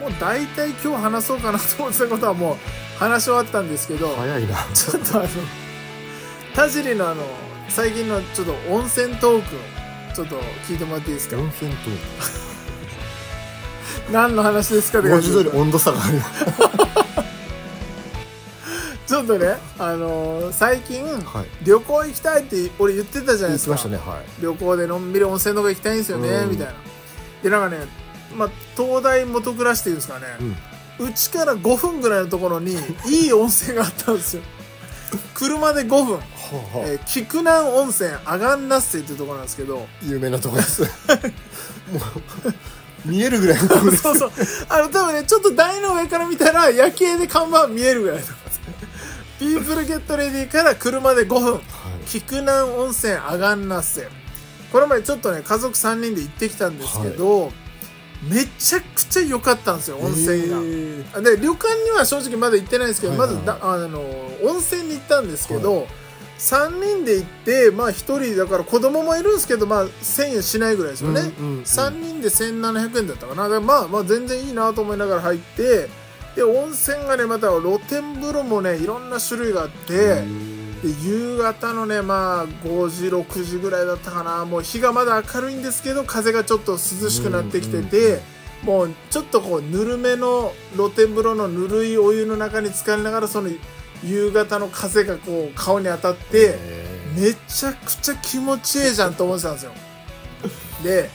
[SPEAKER 1] もう大体今日話そうかなと思ってたことはもう話し終わったんですけど。早いな。ちょっとあの、田尻のあの、最近のちょっと温泉トークをちょっと聞いてもらっていいですか温泉トーク何の話ですかって文字温度差がある ちょっとね、あのー、最近、はい、旅行行きたいって俺言ってたじゃないですか。ねはい、旅行でのんびり温泉とか行きたいんですよね、みたいな。で、なんかね、まあ、東大元暮らしっていうんですかね、うん、から5分ぐらいのところにいい温泉があったんですよ。車で5分、えー、菊南温泉アガンナッセっていうところなんですけど有名なとこです もう見えるぐらいのとこですそうそうあの多分ねちょっと台の上から見たら夜景で看板見えるぐらいのとこですピープルゲットレディから車で5分、はい、菊南温泉アガンナッセこれまでちょっとね家族3人で行ってきたんですけど、はいめちゃくちゃ良かったんですよ温泉がで旅館には正直まだ行ってないんですけど、はいはいまずだあの温泉に行ったんですけど、はい、3人で行ってまあ1人だから子供もいるんですけどまあ1000円しないぐらいですよね、うんうんうん、3人で1700円だったかなまあまあ全然いいなと思いながら入ってで温泉がねまた露天風呂もねいろんな種類があってで夕方のね、まあ、5時、6時ぐらいだったかな、もう日がまだ明るいんですけど、風がちょっと涼しくなってきてて、もうちょっとこう、ぬるめの露天風呂のぬるいお湯の中に浸かりながら、その夕方の風がこう、顔に当たって、めちゃくちゃ気持ちええじゃんと思ってたんですよ。で、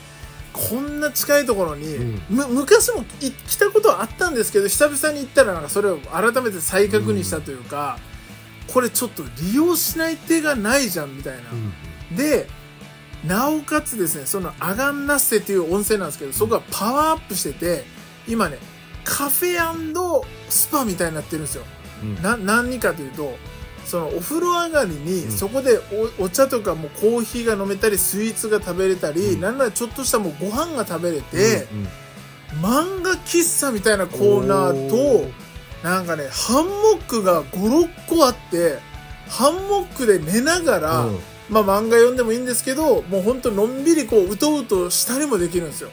[SPEAKER 1] こんな近いところに、うん、昔も来たことはあったんですけど久々に行ったらなんかそれを改めて再確認したというか、これちょっと利用しない手がないじゃんみたいな、うん、でなおかつですねそのアガンナッセっていう温泉なんですけどそこがパワーアップしてて今ねカフェスパみたいになってるんですよ、うん、何かというとそのお風呂上がりにそこでお,、茶とかもコーヒーが飲めたりスイーツが食べれたり、うん、なんならちょっとしたもうご飯が食べれて、うんうん、漫画喫茶みたいなコーナーとなんかね、ハンモックが5、6個あって、ハンモックで寝ながら、うん、まあ漫画読んでもいいんですけど、もうほんとのんびりこう、うとうとしたりもできるんですよ。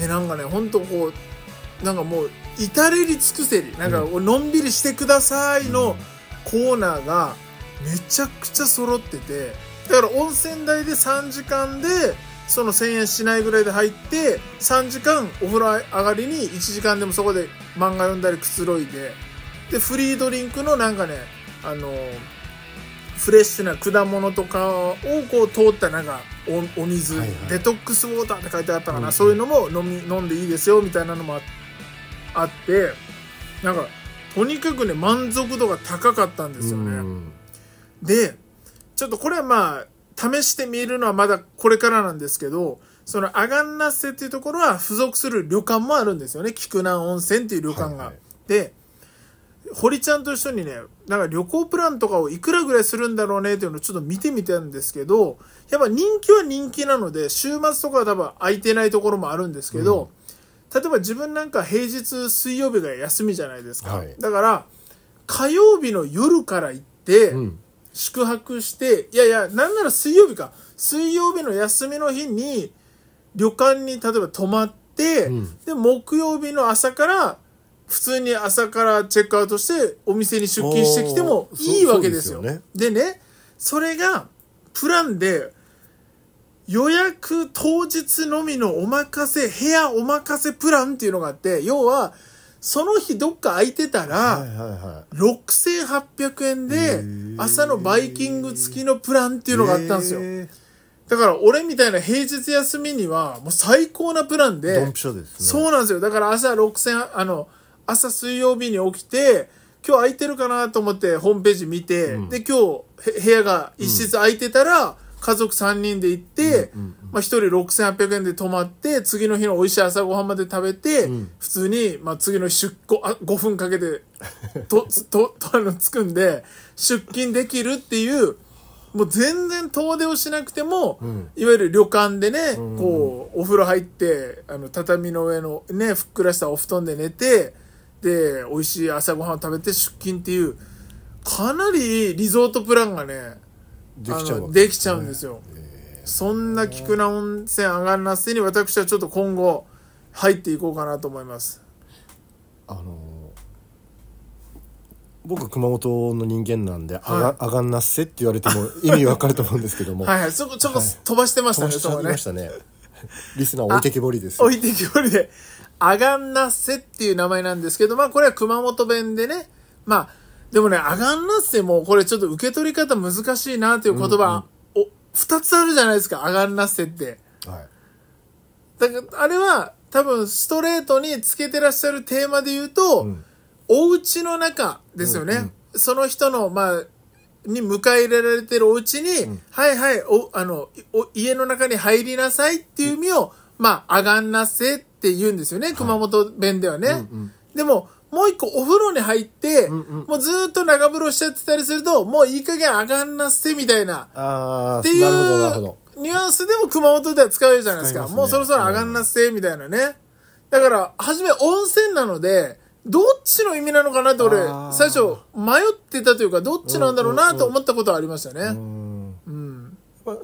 [SPEAKER 1] で、なんかね、ほんとこう、なんかもう、至れり尽くせり、なんか、のんびりしてくださいのコーナーが、めちゃくちゃ揃ってて、だから温泉台で3時間で、その1000円しないぐらいで入って、3時間お風呂上がりに1時間でもそこで漫画読んだりくつろいで、で、フリードリンクのなんかね、あの、フレッシュな果物とかをこう通ったなんかお水、はいはい、デトックスウォーターって書いてあったかな、うん、そういうのも飲み飲んでいいですよみたいなのもあってなんかとにかくね満足度が高かったんですよね。でちょっとこれはまあ試してみるのはまだこれからなんですけど、そのアガンナッセっていうところは付属する旅館もあるんですよね。菊南温泉っていう旅館が。はいはい、で、堀ちゃんと一緒にね、なんか旅行プランとかをいくらぐらいするんだろうねっていうのをちょっと見てみたんですけど、やっぱ人気は人気なので、週末とかは多分空いてないところもあるんですけど、うん、例えば自分なんか平日水曜日が休みじゃないですか。はい、だから、火曜日の夜から行って、うん宿泊して、いやいや、なんなら水曜日か。水曜日の休みの日に、旅館に例えば泊まって、うん、で、木曜日の朝から、普通に朝からチェックアウトして、お店に出勤してきてもいいわけですよ。ですよね、でね、それが、プランで、予約当日のみのお任せ、部屋お任せプランっていうのがあって、要は、その日どっか空いてたら、6800円で朝のバイキング付きのプランっていうのがあったんですよ。だから俺みたいな平日休みにはもう最高なプランで。ドンピシャです、ね、そうなんですよ。だから朝6000、あの、朝水曜日に起きて、今日空いてるかなと思ってホームページ見て、うん、で、今日部屋が一室空いてたら、うん家族3人で行って、うんうんまあ、1人6800円で泊まって、次の日の美味しい朝ごはんまで食べて、うん、普通に、まあ、次の出航、あ、5分かけて、と、と、と、あの、着くんで、出勤できるっていう、もう全然遠出をしなくても、うん、いわゆる旅館でね、うん、こう、お風呂入って、あの、畳の上のね、ふっくらしたお布団で寝て、で、美味しい朝ごはんを食べて出勤っていう、かなりリゾートプランがね、
[SPEAKER 2] できちゃう、ね、で
[SPEAKER 1] きちゃうんですよ、えー、そんな菊な温泉上がんなすに私はちょっと今後入っていこうかなと思います
[SPEAKER 2] あの僕熊本の人間なんで、はい、あがんなっせって言われても意味わかると思うんですけども はいはい
[SPEAKER 1] そこちょっと飛ばしてましたね、はい、飛ばしてました
[SPEAKER 2] ねリスナー置いてけぼりです
[SPEAKER 1] 置いてけぼりで「あ がんなっせ」っていう名前なんですけどまあこれは熊本弁でねまあでもね、アガンなッセも、これちょっと受け取り方難しいなという言葉、うんうん、お、二つあるじゃないですか、アガンなッセって。はい。だから、あれは、多分、ストレートにつけてらっしゃるテーマで言うと、うん、お家の中ですよね。うんうん、その人の、まあ、に迎え入れられてるお家に、うん、はいはい、お、あの、お家の中に入りなさいっていう意味を、うん、まあ、アガンなッセって言うんですよね、熊本弁ではね。うんうん、でも、もう一個お風呂に入って、うんうん、もうずっと長風呂しちゃってたりすると、もういい加減上がんなせみたいな。あっていう、ニュアンスでも熊本では使うじゃないですか。すね、もうそろそろ上がんなせみたいなね。だから、はじめ温泉なので、どっちの意味なのかなって俺、最初迷ってたというか、どっちなんだろうなと思ったことはありましたね。うん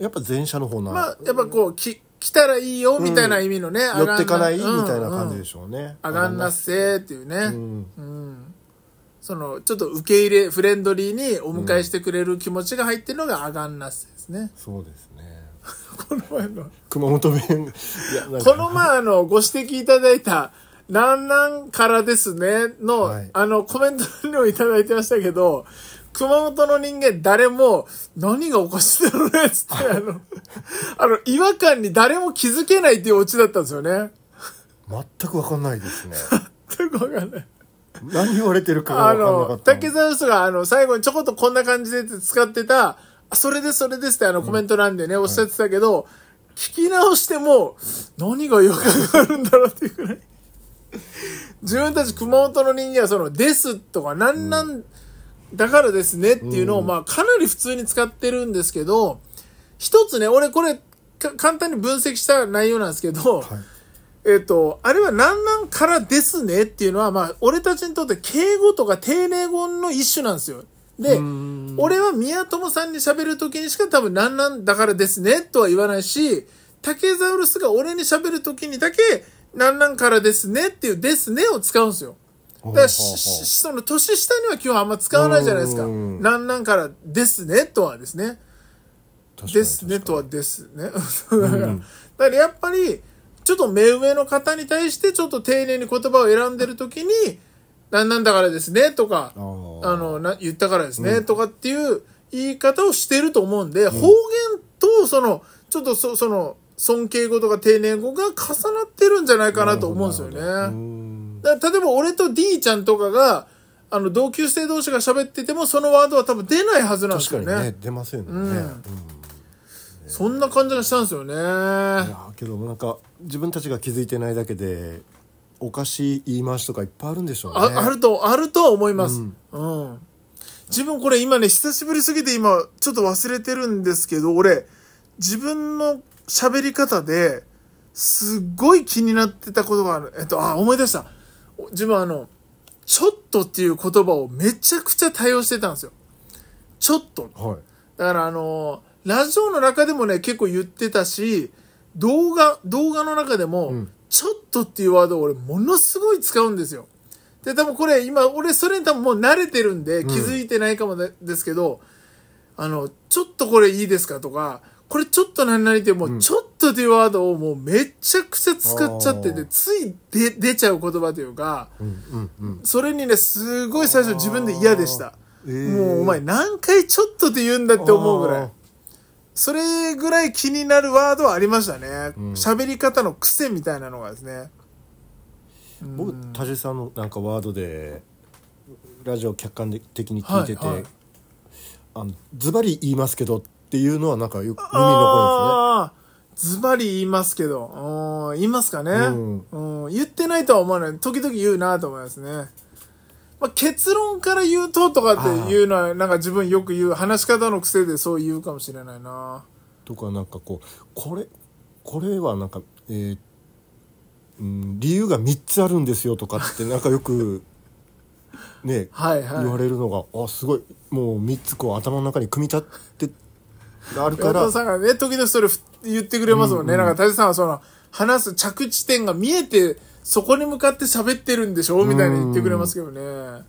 [SPEAKER 2] やっぱ前者の方な。ま
[SPEAKER 1] あ、やっぱこう、き、来たらいいよ、みたいな意味のね。寄ってかないみたいな感じでしょうね。上がんなっせーっていうね。うん。その、ちょっと受け入れ、フレンドリーにお迎えしてくれる気持ちが入ってるのがアがんなっせですね。
[SPEAKER 2] そうですね。
[SPEAKER 1] この前の。
[SPEAKER 2] 熊本弁。こ
[SPEAKER 1] の前あのご指摘いただいた、なんなんからですね、の、はい、あの、コメントにもいただいてましたけど、熊本の人間誰も、何がおかしいだろうね、つって、あの、あの、違和感に誰も気づけないっていうオチだったんですよね。全
[SPEAKER 2] くわかんないですね。全くわかんない。何言われて
[SPEAKER 1] るかあ分かんなかの、竹澤の人が、あの、最後にちょこっとこんな感じで使ってた、それでそれですってあの、コメント欄でね、おっしゃってたけど、聞き直しても、何が違和感があるんだろうっていうくらい。自分たち熊本の人間は、その、ですとか、なんなん、だからですねっていうのを、まあ、かなり普通に使ってるんですけど、一つね、俺これ、簡単に分析した内容なんですけど、はい、えっ、ー、と、あれはなんなんからですねっていうのは、まあ、俺たちにとって敬語とか丁寧語の一種なんですよ。で、俺は宮友さんに喋るときにしか多分なんなんだからですねとは言わないし、竹ザウルスが俺に喋るときにだけ、なんなんからですねっていうですねを使うんですよ。
[SPEAKER 2] だからそ
[SPEAKER 1] の年下には基本あんま使わないじゃないですか。なんなんからですねとはですね。ですねとはですね。だから、やっぱり、ちょっと目上の方に対してちょっと丁寧に言葉を選んでる時に、なんなんだからですねとか、あのな、言ったからですねとかっていう言い方をしてると思うんで、方言とその、ちょっとそその、尊敬語とか丁寧語が重なってるんじゃないかなと思うんですよね。だ例えば俺と D ちゃんとかが、あの同級生同士が喋っててもそのワードは多分出ないはずなんですよね。確かにね
[SPEAKER 2] 出ませんね、うん、うん
[SPEAKER 1] そんな感じがしたんですよねいや
[SPEAKER 2] けどなんか自分たちが気づいてないだけでおかしい言い回しとかいっぱいあるんでしょうねああ
[SPEAKER 1] るとあるとは思います、うん、うん、自分これ今ね久しぶりすぎて今ちょっと忘れてるんですけど俺自分の喋り方ですっごい気になってたことがあるえっとあ思い出した自分あの「ちょっと」っていう言葉をめちゃくちゃ対応してたんですよちょっと、はい、だからあのーラジオの中でもね、結構言ってたし、動画、動画の中でも、うんちょっとっていうワード俺ものすごい使うんですよ。で、多分これ今、俺それに多分もう慣れてるんで気づいてないかもですけど、うん、あの、ちょっとこれいいですかとか、これちょっと何々ってもうちょっとっていうワードをもうめちゃくちゃ使っちゃってて、ついで出ちゃう言葉というか、うんうんうん、それにね、すごい最初自分で嫌でした。
[SPEAKER 2] えー、もうお
[SPEAKER 1] 前何回ちょっとって言うんだって思うぐらい。それぐらい気になるワードはありましたね。喋、うん、り方の癖みたいなのがですね。
[SPEAKER 2] 僕、田地さんのなんかワードで、ラジオ客観的に聞いてて、はいはい、あのズバリ言いますけどっていうのはなんかよく耳残る
[SPEAKER 1] んですね。ズバリ言いますけど、言いますかね、うん、うん、言ってないとは思わない。時々言うなと思いますね。まあ、結論から言うととかっていうのは、なんか自分よく言う、話し方の癖でそう言うかもしれないな。とか、なんかこう、これ、これはなんか、
[SPEAKER 2] えー、うん、理由が3つあるんですよとかって、なんかよく、ね、はいはい、言われるのが、あ、すごい、もう3つこう頭の中に組み立てあるから。さ
[SPEAKER 1] んがね、時々それ言ってくれますもんね。うんうん、なんか、田地さんはその、話す着地点が見えて、そこに向かって喋ってるんでしょみたいに言ってくれますけどね。うん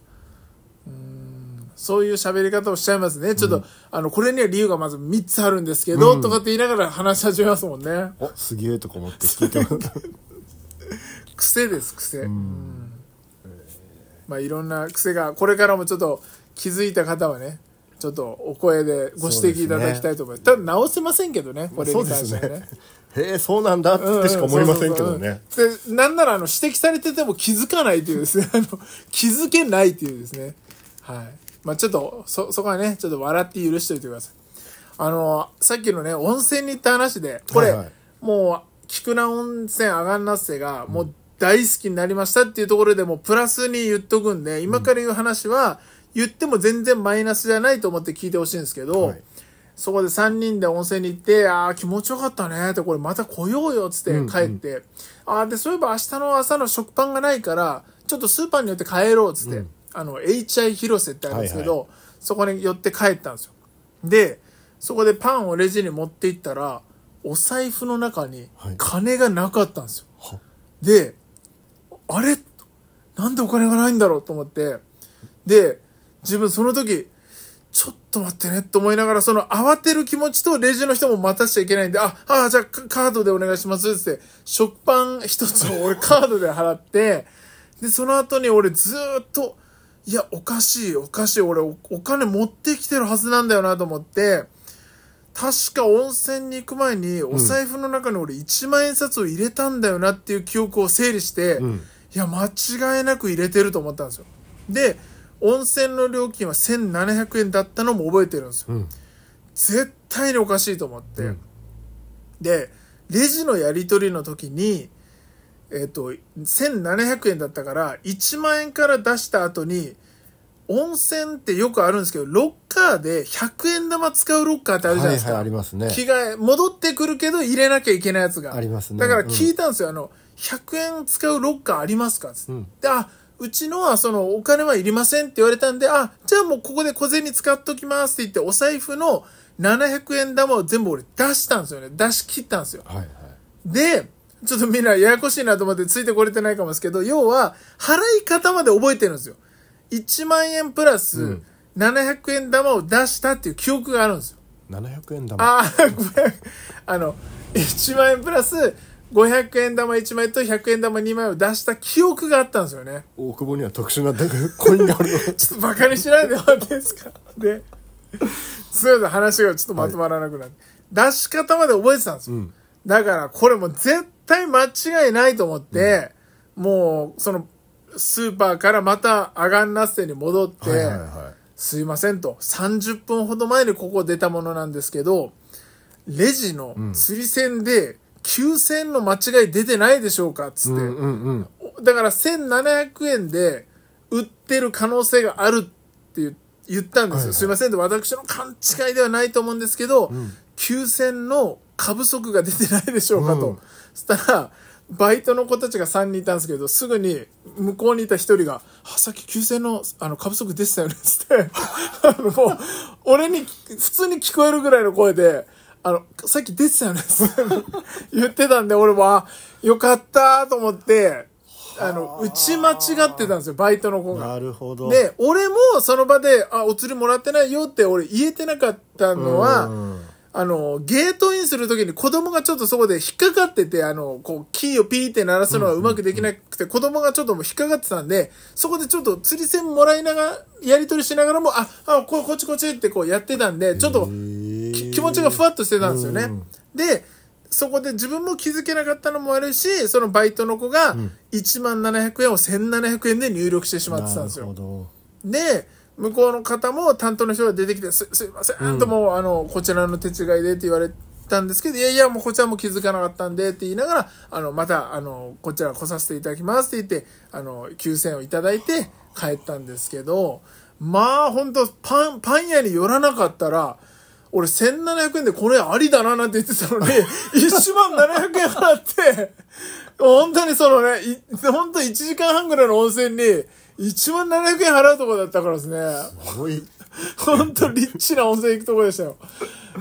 [SPEAKER 1] そういう喋り方をしちゃいますね。ちょっと、うん、あの、これには理由がまず3つあるんですけど、うん、とかって言いながら話し始めますもんね。
[SPEAKER 2] お、すげえとか思って聞いてます。
[SPEAKER 1] 癖です、癖。うんまあ、いろんな癖が、これからもちょっと気づいた方はね、ちょっとお声でご指摘いただきたいと思います。すね、ただ直せませんけどね、これに関してね。へえ、そうなんだってしか思いませんけどね。で、なんならあの指摘されてても気づかないというですね、あの、気づけないというですね。はい。まあちょっと、そ、そこはね、ちょっと笑って許しておいてください。あの、さっきのね、温泉に行った話で、これ、はいはい、もう、菊名温泉上がんなっせが、もう大好きになりましたっていうところでもプラスに言っとくんで、今から言う話は、言っても全然マイナスじゃないと思って聞いてほしいんですけど、はいそこで3人で温泉に行って、ああ、気持ちよかったねって、これまた来ようよっつって帰って、うんうん、ああ、で、そういえば明日の朝の食パンがないから、ちょっとスーパーに寄って帰ろうっつって、うん、あの、HI 広瀬ってあるんですけど、はいはい、そこに寄って帰ったんですよ。で、そこでパンをレジに持って行ったら、お財布の中に金がなかったんですよ。はい、で、あれなんでお金がないんだろうと思って、で、自分その時、ちょっと待ってねと思いながら、その慌てる気持ちとレジの人も待たしちゃいけないんで、あ、あ、じゃあカードでお願いしますって、食パン一つを俺カードで払って、で、その後に俺ずっと、いや、おかしい、おかしい、俺お金持ってきてるはずなんだよなと思って、確か温泉に行く前に、お財布の中に俺1万円札を入れたんだよなっていう記憶を整理して、うん、いや、間違いなく入れてると思ったんですよ。で、温泉の料金は1700円だったのも覚えてるんですよ、うん、絶対におかしいと思って、うん、でレジのやり取りの時にえっ、と1700円だったから1万円から出した後に温泉ってよくあるんですけど、ロッカーで100円玉使うロッカーってあるじゃないですか。はいは
[SPEAKER 2] い、ありますね。着
[SPEAKER 1] 替え、戻ってくるけど入れなきゃいけないやつが。ありますね。だから聞いたんですよ、うん、あの、100円使うロッカーありますかつって、うん、あ、うちのはそのお金はいりませんって言われたんで、あ、じゃあもうここで小銭使っときますって言って、お財布の700円玉を全部俺出したんですよね。出し切ったんですよ。はいはい、で、ちょっとみんなややこしいなと思ってついてこれてないかもですけど、要は、払い方まで覚えてるんですよ。1万円プラス700円玉を出したっていう記憶があるんですよ。700円玉ああ、ごめん。あの、1万円プラス500円玉1枚と100円玉2枚を出した記憶があったんですよね。
[SPEAKER 2] 大久保には特殊なコインがあるの。ち
[SPEAKER 1] ょっとバカにしないでもらいですか。で、すみません、話がちょっとまとまらなくなって、はい、出し方まで覚えてたんですよ。うん、だから、これも絶対間違いないと思って、うん、もう、その、スーパーからまたアガンナッセに戻って、はいはいはい、すいませんと、30分ほど前にここ出たものなんですけど、レジの釣り線で、うん9000の間違い出てないでしょうかっつっ
[SPEAKER 2] て、うんうん
[SPEAKER 1] うん、だから1700円で売ってる可能性があるって言ったんですよ、はいはい、すいません私の勘違いではないと思うんですけど、うん、9000の過不足が出てないでしょうかと、うん、したらバイトの子たちが3人いたんですけど、すぐに向こうにいた1人が、あさっき九千の、あの、過不足出てたよねつって、あの、もう、俺に、普通に聞こえるぐらいの声で、あの、さっき出てたよの言ってたんで、俺は、よかったと思って、あの、打ち間違ってたんですよ、バイトの子が。なるほど。で、俺もその場で、あ、お釣りもらってないよって俺言えてなかったのは、あの、ゲートインするときに子供がちょっとそこで引っかかってて、あの、こう、キーをピーって鳴らすのはうまくできなくて、子供がちょっともう引っかかってたんで、そこでちょっと釣り線もらいながら、やり取りしながらも、あ、あ、ここっちこっちってこうやってたんで、ちょっと、持ちがふわっとしてたんですよね。で、そこで自分も気づけなかったのもあるし、そのバイトの子が1万700円を1700円で入力してしまってたんですよ。で、向こうの方も担当の人が出てきて、す、すいません、ともう、あの、こちらの手違いでって言われたんですけど、いやいや、もうこちらも気づかなかったんでって言いながら、あの、また、あの、こちら来させていただきますって言って、あの、9000円をいただいて帰ったんですけど、まあ、ほんと、パン、パン屋に寄らなかったら、俺1700円でこれありだななんて言ってたのに、1 万700円払って、本当にそのね、本当1時間半ぐらいの温泉に、1万700円払うとこだったからですね。すごい。本当リッチな温泉行くとこでしたよ。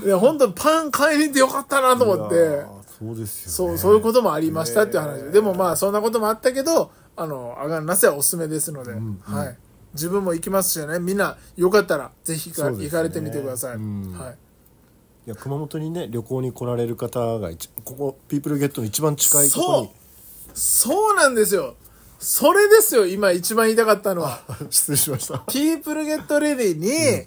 [SPEAKER 1] いや、本当パン買いに行ってよかったなと思って。そうですよ、ね、そう、そういうこともありましたっていう話。でもまあ、そんなこともあったけど、あの、あがんなせはおすすめですので、うんうん、はい。自分も行きますしね、みんなよかったら、ぜひ行か,、ね、行かれてみてください。うん、は
[SPEAKER 2] い。いや熊本にね旅行に来られる方がここピープルゲットの一番近いところに
[SPEAKER 1] そうなんですよそれですよ今一番言いたかったのは失礼しましたピープルゲットレディに、うん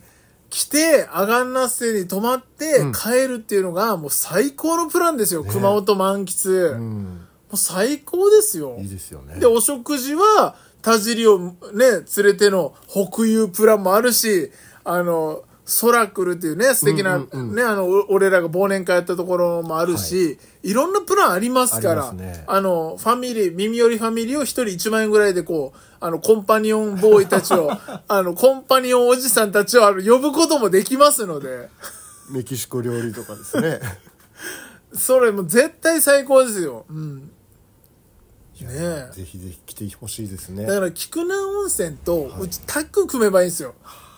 [SPEAKER 1] 来て、アガンナッセに泊まって、帰るっていうのが、もう最高のプランですよ。ね、熊本満喫、うん、もう最高ですよ。いいですよね。で、お食事は、田尻をね、連れての北遊プランもあるし、あの、ソラクルっていうね、素敵な、ね、あの、俺らが忘年会やったところもあるし、い、ろんなプランありますから、あの、ファミリー、耳寄りファミリーを一人一万円ぐらいでこう、あの、コンパニオンボーイたちを、あの、コンパニオンおじさんたちをあの呼ぶこともできますので。
[SPEAKER 2] メキシコ料理とか
[SPEAKER 1] ですね。それも絶対最高ですよ。うん。
[SPEAKER 2] ねぜひぜひ来てほしいですね。だから、
[SPEAKER 1] 菊南温泉と、うちタッグ組めばいいんですよ。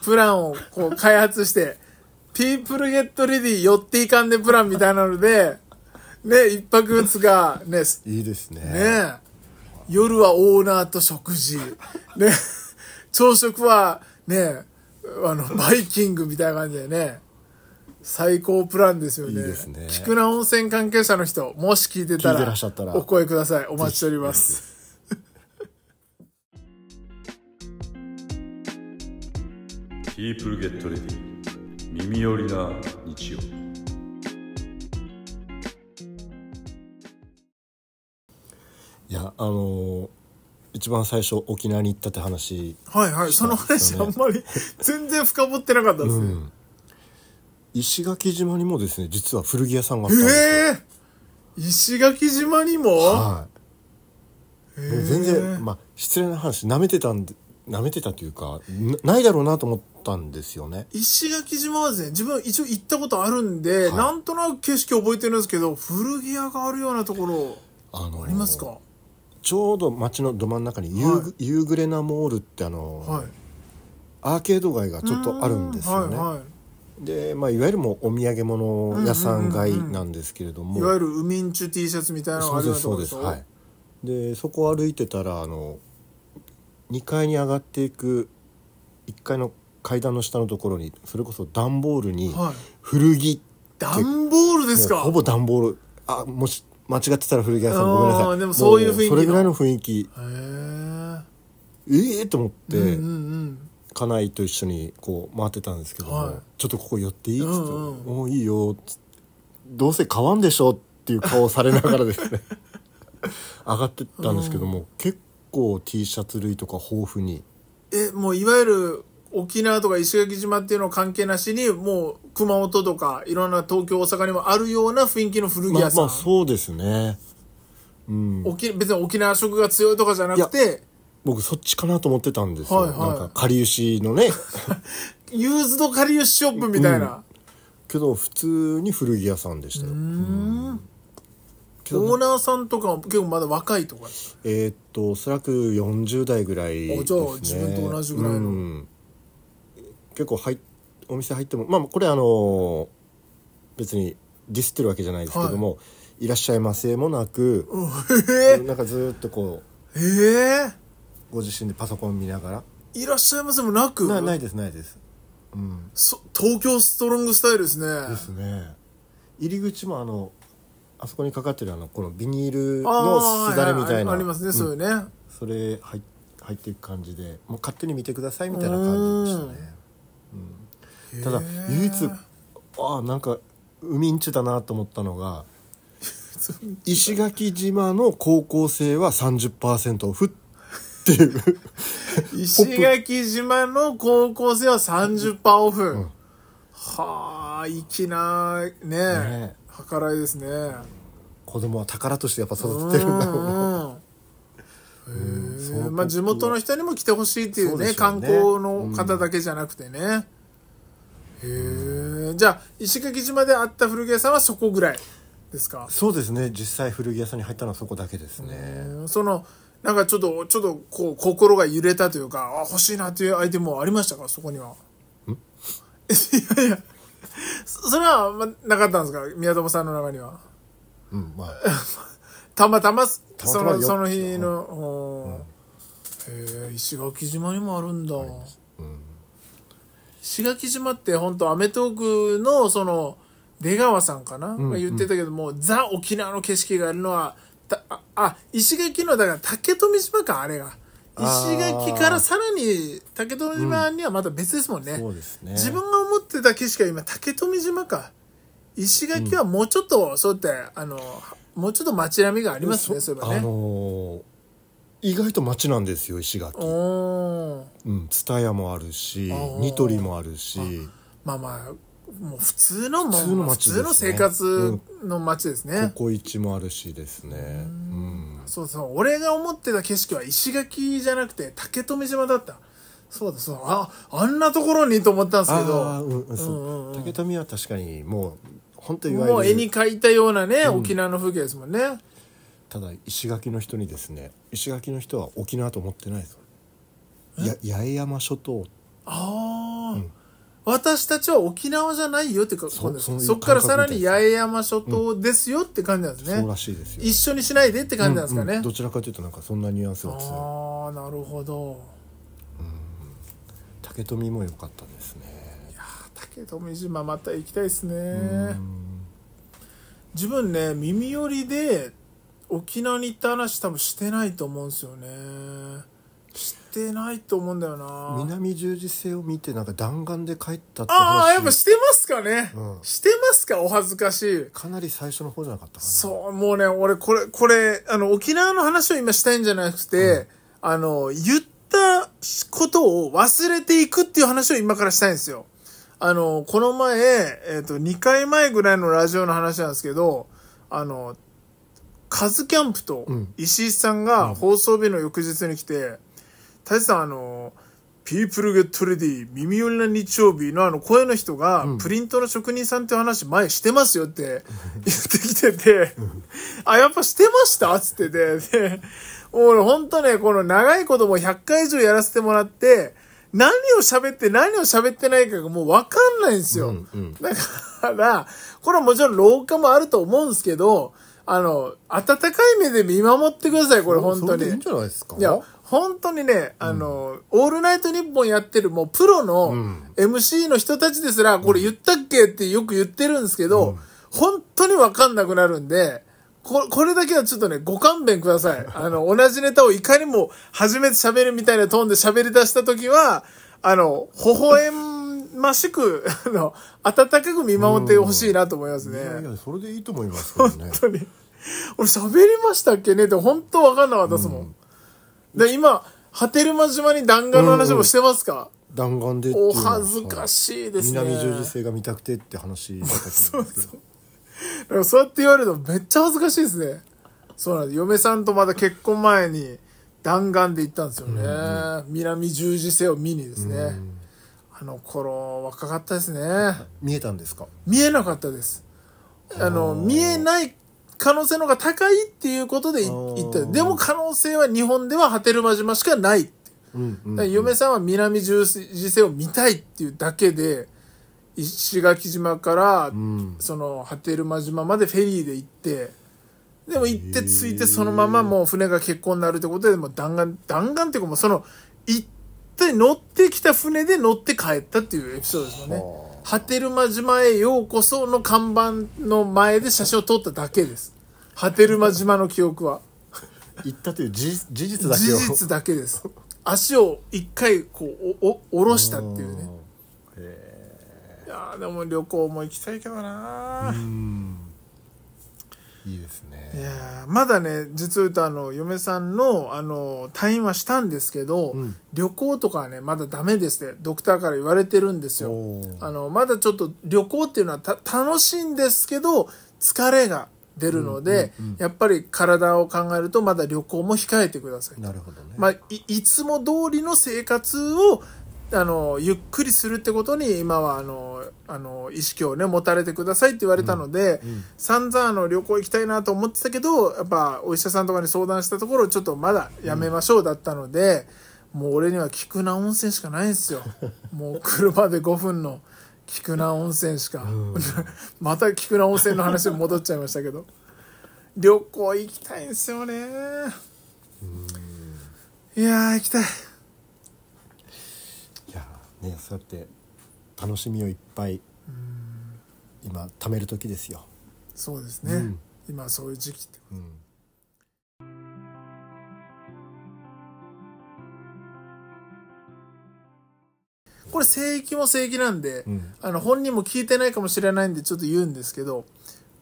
[SPEAKER 1] プランをこう開発して、ピープルゲットレディ寄っていかんでプランみたいなので、ね、一泊打日、ね、いいですね。ね、夜はオーナーと食事、ね、朝食はね、あの、バイキングみたいな感じでね、最高プランですよね。いいですね。菊名温泉関係者の人、もし聞いてたら、お声ください。お待ちしております。
[SPEAKER 2] p e プルゲット e t r 耳寄りな日曜いやあの一番最初沖縄に行ったって話、
[SPEAKER 1] はいはい、その話
[SPEAKER 2] あんまり 全然深掘ってなかったですうん、石垣島にもですね実は古着屋さんがあったんですよ、
[SPEAKER 1] ええ石垣島にも、はい、も全然、
[SPEAKER 2] まあ、失礼な話、なめてたんで、舐めてたというか、なないだろうなと思っったんですよね。
[SPEAKER 1] 石垣島はですね、自分一応行ったことあるんで、はい、なんとなく景色覚えてるんですけど、古着屋があるようなところ、あのー、ありますか
[SPEAKER 2] ちょうど街のど真ん中に夕はい、夕暮れなモールってあのはい、アーケード街がちょっとあるんですよね。はいはい、でまあ、いわゆるもうお土産物屋さん街なんですけれども、うんうんうんう
[SPEAKER 1] ん、いわゆるウミンチュ T シャツみたいなのがあるようなところですそうですそう
[SPEAKER 2] です、はい、でそこを歩いてたらあの2階に上がっていく1階の階段の下のところにそれこそ段ボールに古着段ボールですかほぼ段ボールあもし間違ってたら古着屋さんごめんなさいでもそういう雰囲気それぐらいの雰囲気ええー、と思って、うんうん家内と一緒にこう回ってたんですけども、ちょっとここ寄っていい?」っつって「もういいよ」どうせ買わんでしょ」っていう顔をされながらですね 上がってったんですけども、結構 T シャツ類とか豊富に
[SPEAKER 1] えもういわゆる沖縄とか石垣島っていうの関係なしに、もう熊本とかいろんな東京、大阪にもあるような雰囲気の古着屋さん。まあ、まあ、
[SPEAKER 2] そうですね。うん。
[SPEAKER 1] 沖、別に沖縄食が強いとかじゃなくて、
[SPEAKER 2] 僕そっちかなと思ってたんですよ。はいはい、なんか、かりゆしのね。
[SPEAKER 1] ユーズドかりゆしショップみたいな、うん。
[SPEAKER 2] けど、普通に古着屋さんでしたよ。う
[SPEAKER 1] ん。オーナーさんとかも結構まだ若いとか
[SPEAKER 2] えー、っとおそらく40代ぐらいです、ね、じゃあ自分と同じぐらいの、うん、結構入お店入ってもまあこれあの別にディスってるわけじゃないですけども、い、らっしゃいませもなく、えなんかずっとこうええご自身でパソコン見ながら
[SPEAKER 1] いらっしゃいませもな
[SPEAKER 2] くなないですないです、うん、そ東
[SPEAKER 1] 京ストロングスタイルですねです
[SPEAKER 2] ね入り口もあのあそこにかかってるあのこのビニールのすだれみたいなあ,、りますねそういうね、それ入入っていく感じでもう勝手に見てくださいみたいな感じでしたねただ唯一あなんか海んちだなと思ったのが 石垣島の高校生は30%オフっていう
[SPEAKER 1] 石垣島の高校生は30%オフ、うん、はあ粋なねね計らいですね子供は宝としてやっぱ育ててるんだろうなうえ、まあ、地元の人にも来てほしいっていうね、ね、観光の方だけじゃなくてね、うん、へえじゃあ石垣島で会った古着屋さんはそこぐらいですかそうですね実際古着屋さんに入ったのはそこだけですねそのなんかちょっとちょっとこう心が揺れたというかあ欲しいなというアイテムもありましたかそこには いやいやそれは、ま、なかったんですか宮友さんの中にはうんまあ たまたま、その、その日の、うん、へえ、石垣島にもあるんだ。うん、石垣島って本当アメトークの、その、出川さんかな、うん、言ってたけども、ザ・沖縄の景色があるのは、あ、あ石垣の、だから竹富島か、あれが。石垣からさらに竹富島にはまた別ですもんねうんね、自分が思ってた景色は今竹富島か石垣はもうちょっと、そうやってあのもうちょっと街並みがありますねそういえばね、あのー、
[SPEAKER 2] 意外と街なんですよ石垣
[SPEAKER 1] う
[SPEAKER 2] ん蔦屋もあるしニトリもあるし
[SPEAKER 1] まあまあもう普通のも普通の、ね,、生活の街ですね、うん、こ
[SPEAKER 2] こ一もあるしです
[SPEAKER 1] ねうん、そうそう俺が思ってた景色は石垣じゃなくて竹富島だったそうだそうああんなところにと思ったんですけど、竹
[SPEAKER 2] 富は確かにもう本当もう絵に
[SPEAKER 1] 描いたようなね、沖縄の風景ですもんね
[SPEAKER 2] ただ石垣の人にですね石垣の人は沖縄と思ってないぞや八重山諸島
[SPEAKER 1] ああ、うん私たちは沖縄じゃないよって感じそそこからさらに八重山諸島ですよって感じなんですね、うん、そうらしいですよ一緒にしないでって感じなんですかね、うんうん、どちら
[SPEAKER 2] かというとなんかそんな
[SPEAKER 1] ニュアンスが強いああなるほど竹富も良かったですねけど三島また行きたいですね自分ね耳寄りで沖縄に行った話多分してないと思うんですよねしてないと思うんだよな南十字星を見てなんか弾丸で帰ったってああやっぱしてますかね、うん、してますかお恥ずかしいかなり最初の方じゃなかったかなそうもうね俺これこれあの沖縄の話を今したいんじゃなくて、うん、あの言ったことを忘れていくっていう話を今からしたいんですよあの、この前、えっ、ー、と、2回前ぐらいのラジオの話なんですけど、あの、カズキャンプと石井さんが放送日の翌日に来て、タ、う、ん、さん、あの、ピープルゲットレディ、耳寄りな日曜日のあの声の人が、うん、プリントの職人さんって話前してますよって 言ってきてて、あ、やっぱしてましたっつってて、で、俺ほんとね、この長いことも100回以上やらせてもらって、何を喋って何を喋ってないかがもうわかんないんですよ。うんうん、だから、これはもちろん廊下もあると思うんですけど、あの、温かい目で見守ってください、これ本当に。いいんじゃないですかいや、本当にね、あの、うん、オールナイト日本やってるもうプロの MC の人たちですら、これ言ったっけってよく言ってるんですけど、うん、本当にわかんなくなるんで、ここれだけはちょっとね、ご勘弁ください。あの、同じネタをいかにも初めて喋るみたいなトーンで喋り出したときは、あの、微笑ましく、あの、温かく見守ってほしいなと思いますね。いやいや、それでいいと思いますけどね。本当に。俺喋りましたっけねって本当わかんなかったですもん。で、今、波照間島に弾丸の話もしてますか、弾
[SPEAKER 2] 丸でお恥
[SPEAKER 1] ずかしいですね。南十字星
[SPEAKER 2] が見たくてって話だったう
[SPEAKER 1] ですけど。そうそうでもそうやって言われるとめっちゃ恥ずかしいですね。そうなんです。嫁さんとまだ結婚前に弾丸で行ったんですよね。うんうん、南十字星を見にですね。うん、あの頃、若かったですね。見えたんですか見えなかったです。あの、見えない可能性の方が高いっていうことで行った。でも可能性は日本では波照間島しかない。うんうんうん、嫁さんは南十字星を見たいっていうだけで、石垣島から、うん、その波照間島までフェリーで行ってでも行って着いてそのままもう船が欠航になるってことでもう弾丸弾丸っていうかもうその行って乗ってきた船で乗って帰ったっていうエピソードですよね。波照間島へようこその看板の前で写真を撮っただけです。波照間島の記憶は。行ったという事実だけ事実だけです。足を一回こうおお下ろしたっていうね。でも旅行も行きたいけどなう
[SPEAKER 2] んいいですね
[SPEAKER 1] いやまだね実を言うとあの嫁さんのあの退院はしたんですけど、うん、旅行とかはねまだダメですってドクターから言われてるんですよあのまだちょっと旅行っていうのは楽しいんですけど疲れが出るので、うんうんうん、やっぱり体を考えるとまだ旅行も控えてくださいなるほどね、まあい、いつも通りの生活をあのゆっくりするってことに今はあのあの意識をね持たれてくださいって言われたので、うん散々あの旅行行きたいなと思ってたけどやっぱお医者さんとかに相談したところちょっとまだやめましょうだったので、うん、もう俺には菊名温泉しかないんですよ もう車で5分の菊名温泉しか、うん、また菊名温泉の話に戻っちゃいましたけど旅行行きたいんですよねいや行きたい
[SPEAKER 2] ね、そうやって楽しみをいっぱい今貯める時ですよ
[SPEAKER 1] そうですね、うん、今そういう時期って、うん、これ聖域も聖域なんで、うん、あの本人も聞いてないかもしれないんでちょっと言うんですけど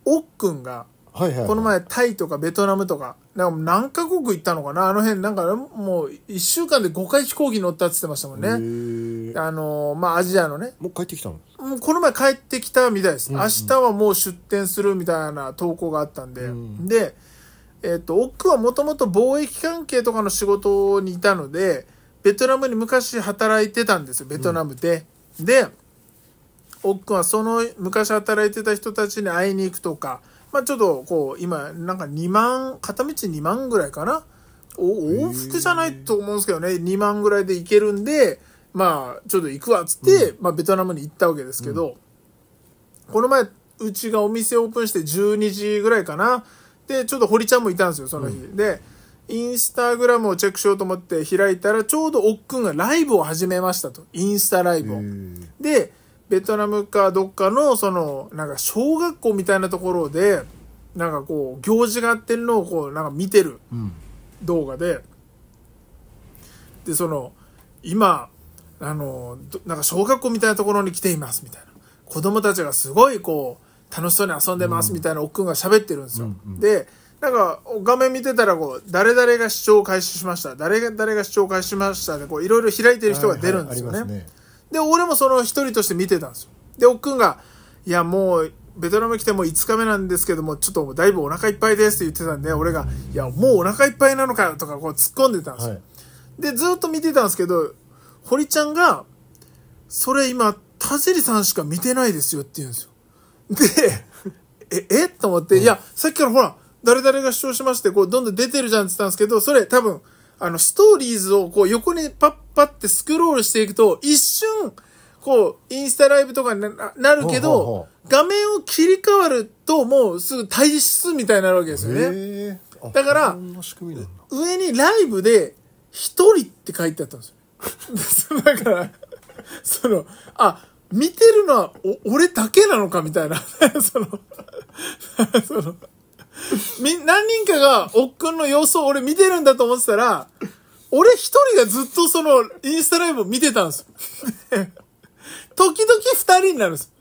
[SPEAKER 1] おっくんがこの前タイとかベトナムとかなんか何カ国行ったのかなあの辺、なんかもう1週間で5回飛行機乗ったって言ってましたもんね。あの、まあ、アジアのね。もう帰ってきたのもうこの前帰ってきたみたいです。うんうん、明日はもう出店するみたいな投稿があったんで。うん、で、えっ、ー、と、奥はもともと貿易関係とかの仕事にいたので、ベトナムに昔働いてたんですよ、ベトナムで。うん、で、奥はその昔働いてた人たちに会いに行くとか、まあ、ちょっとこう、今、なんか2万、片道2万ぐらいかな。往復じゃないと思うんですけどね、2万ぐらいで行けるんで、まあ、ちょっと行くわっつって、うん、まあ、ベトナムに行ったわけですけど、うん、この前、うちがお店オープンして12時ぐらいかな。で、ちょっと堀ちゃんもいたんですよ、その日。うん、で、インスタグラムをチェックしようと思って開いたら、ちょうどおっくんがライブを始めましたと。インスタライブを。で、ベトナムかどっかの、その、なんか小学校みたいなところで、なんかこう、行事があってるのをこう、なんか見てる動画で、で、その、今、あの、なんか小学校みたいなところに来ています、みたいな。子供たちがすごいこう、楽しそうに遊んでます、みたいなおっくんが喋ってるんですよ。で、なんか、画面見てたら、こう、誰々が視聴開始しました。誰々が視聴開始しましたで、こう、いろいろ開いてる人が出るんですよね。で、俺もその一人として見てたんですよ。で、おっくんが、いや、もう、ベトナム来てもう5日目なんですけども、ちょっとだいぶお腹いっぱいですって言ってたんで、俺が、いや、もうお腹いっぱいなのかよとかこう突っ込んでたんですよ。はい、で、ずっと見てたんですけど、堀ちゃんが、それ今、田尻さんしか見てないですよって言うんですよ。で、え、えと思って、いや、さっきからほら、誰々が主張しまして、こう、どんどん出てるじゃんって言ったんですけど、それ多分、あの、ストーリーズをこう横にパッパってスクロールしていくと、一瞬、こう、インスタライブとかになるけど、ほうほうほう画面を切り替わると、もうすぐ退出みたいになるわけですよね。だから、上にライブで、一人って書いてあったんですよ。だから、その、あ、見てるのはお俺だけなのかみたいな。その、その、み、何人かが、おっくんの様子を俺見てるんだと思ってたら、俺一人がずっとその、インスタライブを見てたんですよ。時々二人になるんです。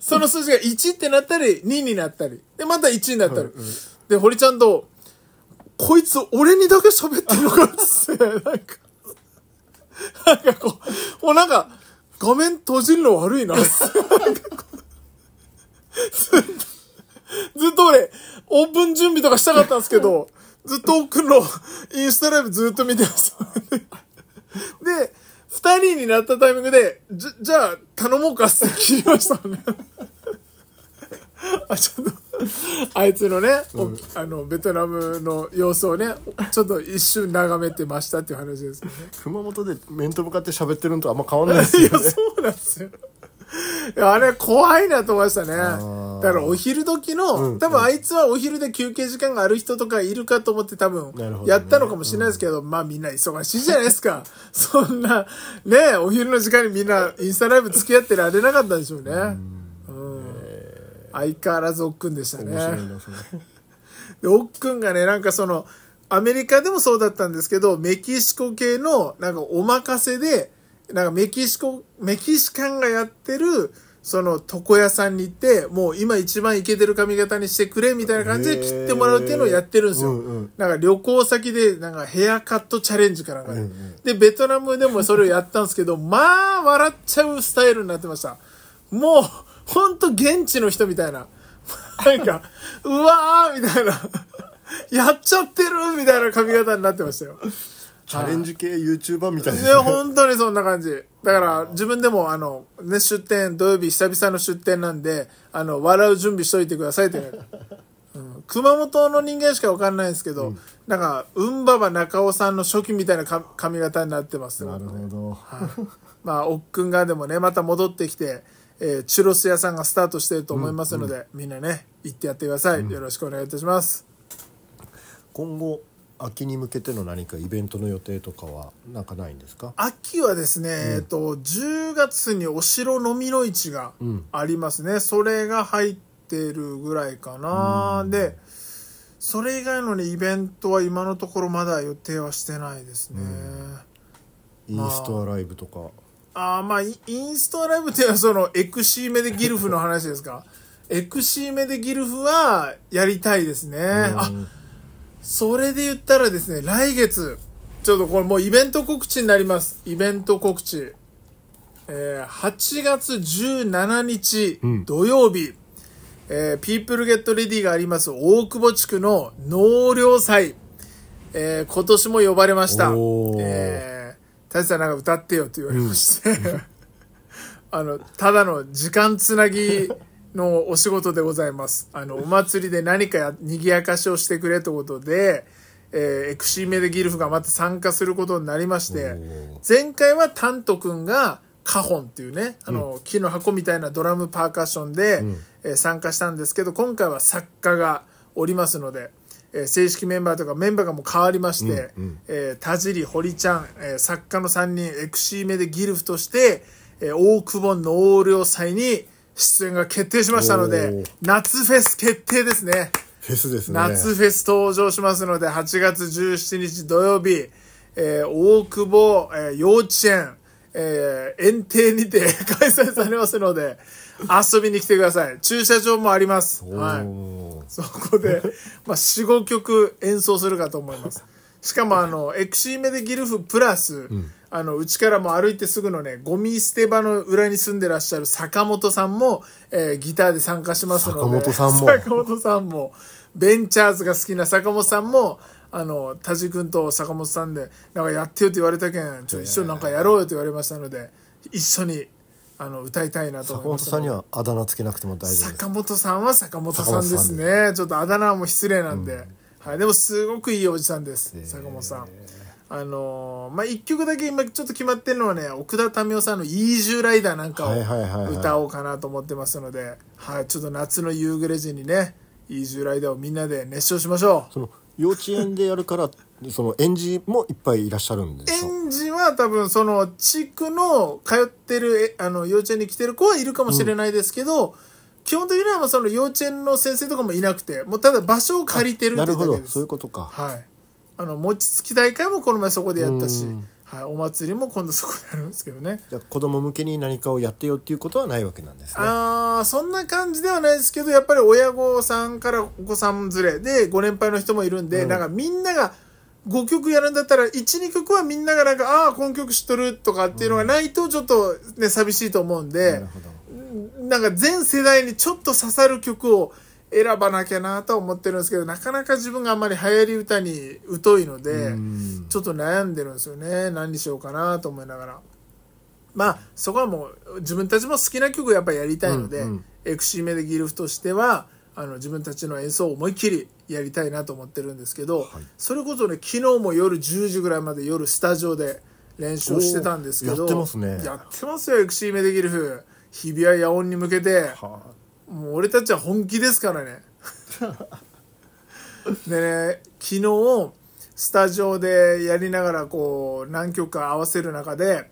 [SPEAKER 1] その数字が1ってなったり、2になったり、で、また1になったり。うん、で、堀ちゃんと、こいつ俺にだけ喋ってるのかっって、なんか、なんかこう、もうなんか、画面閉じるの悪いな。ずっオープン準備とかしたかったんですけど、ずっと奥のインスタライブずっと見てました。で、二人になったタイミングで、じ、じゃあ頼もうかって切りましたね。あ、ちょっと、あいつのね、うん、あの、ベトナムの様子をね、ちょっと一瞬眺めてましたっていう話ですよね。熊本で面と向かって喋ってるのとあんま変わんないですよ、ね、いや、そうなんですよ。あれ怖いなと思いましたね。だからお昼時の、多分あいつはお昼で休憩時間がある人とかいるかと思って多分やったのかもしれないですけど、まあみんな忙しいじゃないですか。そんな、ねお昼の時間にみんなインスタライブ付き合ってられなかったでしょうね。うん、相変わらずおっくんでしたね。で、おっくんがね、なんかその、アメリカでもそうだったんですけど、メキシコ系の、なんかお任せで、なんかメキシコ、メキシカンがやってる、その床屋さんに行って、もう今一番イケてる髪型にしてくれみたいな感じで切ってもらうっていうのをやってるんですよ。うんうん、なんか旅行先でなんかヘアカットチャレンジかなんかで、うんうん、で、ベトナムでもそれをやったんですけど、まあ笑っちゃうスタイルになってました。もう、ほんと現地の人みたいな。なんか、うわーみたいな。やっちゃってるみたいな髪型になってましたよ。チャレンジ
[SPEAKER 2] 系 YouTuber みたいな。本
[SPEAKER 1] 当にそんな感じ。だから、自分でも、あの、ね、出店、土曜日久々の出店なんで、あの、笑う準備しといてくださいって、うん、熊本の人間しかわかんないんですけど、うん、なんか、うんばば中尾さんの初期みたいな髪型になってますなるほど。はい、まあ、おっくんがでもね、また戻ってきて、えー、チュロス屋さんがスタートしてると思いますので、うんうん、みんなね、行ってやってください。よろしくお願いいたします。今後、秋に向けて
[SPEAKER 2] の何かイベントの予定とかはなんかないんですか
[SPEAKER 1] 秋はですね、うん、えっと10月にお城のみの市がありますね、うん、それが入ってるぐらいかな、うん、でそれ以外のねイベントは今のところまだ予定はしてないですね、
[SPEAKER 2] インストアライブとか
[SPEAKER 1] ああまあインストアライブっていうのはそのエクシーメでギルフの話ですかエクシーメでギルフはやりたいですねあそれで言ったらですね、来月、ちょっとこれもうイベント告知になります。イベント告知。えー、8月17日土曜日、うん、えー、ピープルゲットレディがあります大久保地区の納涼祭。えー、今年も呼ばれました。えー、たさんなんか歌ってよって言われまして、うん、あの、ただの時間つなぎのお仕事でございます。あの、お祭りで何かや、賑やかしをしてくれということで、えー、エクシーメデギルフがまた参加することになりまして、前回はタント君が、カホンっていうね、あの、うん、木の箱みたいなドラムパーカッションで、うん、えー、参加したんですけど、今回は作家がおりますので、えー、正式メンバーとかメンバーがもう変わりまして、え田尻、堀ちゃん、えー、作家の3人、エクシーメデギルフとして、えー、大久保納涼祭に、出演が決定しましたので、夏フェス決定ですね。
[SPEAKER 2] フェスですね。夏
[SPEAKER 1] フェス登場しますので、8月17日土曜日、えー、大久保、えー、幼稚園、えー、園庭にて 開催されますので、遊びに来てください。駐車場もあります。はい。そこで、まあ、4、5曲演奏するかと思います。しかも、あの、エクシーメデギルフプラス、うんあの、うちからも歩いてすぐのね、ゴミ捨て場の裏に住んでらっしゃる坂本さんも、えー、ギターで参加しますので。坂本さんも。坂本さんも。ベンチャーズが好きな坂本さんも、あの、田地君と坂本さんで、なんかやってよって言われたけん、ちょ一緒になんかやろうよと言われましたので、一緒に、あの、歌いたいなと思います。坂本さんには
[SPEAKER 2] あだ名つけなくても大丈夫です。坂
[SPEAKER 1] 本さんは坂本さんですね。ちょっとあだ名も失礼なんで。うん、はい、でもすごくいいおじさんです、坂本さん。あのー、まあ、一曲だけ今ちょっと決まってるのはね、奥田民生さんのイージュライダーなんかを歌おうかなと思ってますので、はい、ちょっと夏の夕暮れ時にね、イージュライダーをみんなで熱唱しましょう。その幼稚園でやるから、その園児もいっぱいいらっしゃるんですか園児は多分その地区の通ってる、あの幼稚園に来てる子はいるかもしれないですけど、うん基本的にはその幼稚園の先生とかもいなくてもうただ場所を借りてるってだけですなるほどそういうことかはいあの餅つき大会もこの前そこでやったし、はい、お祭りも今度そこでやるんですけどねじゃ子供向けに何かをやってよっていうことはないわけなんですねああそんな感じではないですけどやっぱり親御さんからお子さん連れでご年配の人もいるんで、うん、なんかみんなが5曲やるんだったら12曲はみんながなんかああこの曲知っとるとかっていうのがないとちょっとね、寂しいと思うんでななんか全世代にちょっと刺さる曲を選ばなきゃなと思ってるんですけど、なかなか自分があんまり流行り歌に疎いので、ちょっと悩んでるんですよね。何にしようかなと思いながら。まあ、そこはもう自分たちも好きな曲やっぱやりたいので、うんうん、エクシーメデギルフとしては、あの自分たちの演奏を思いっきりやりたいなと思ってるんですけど、はい、それこそね昨日も夜10時ぐらいまで夜スタジオで練習をしてたんですけどやってますねやってますよエクシーメデギルフ日比谷野音に向けてもう俺たちは本気ですからね でね昨日スタジオでやりながらこう何曲か合わせる中で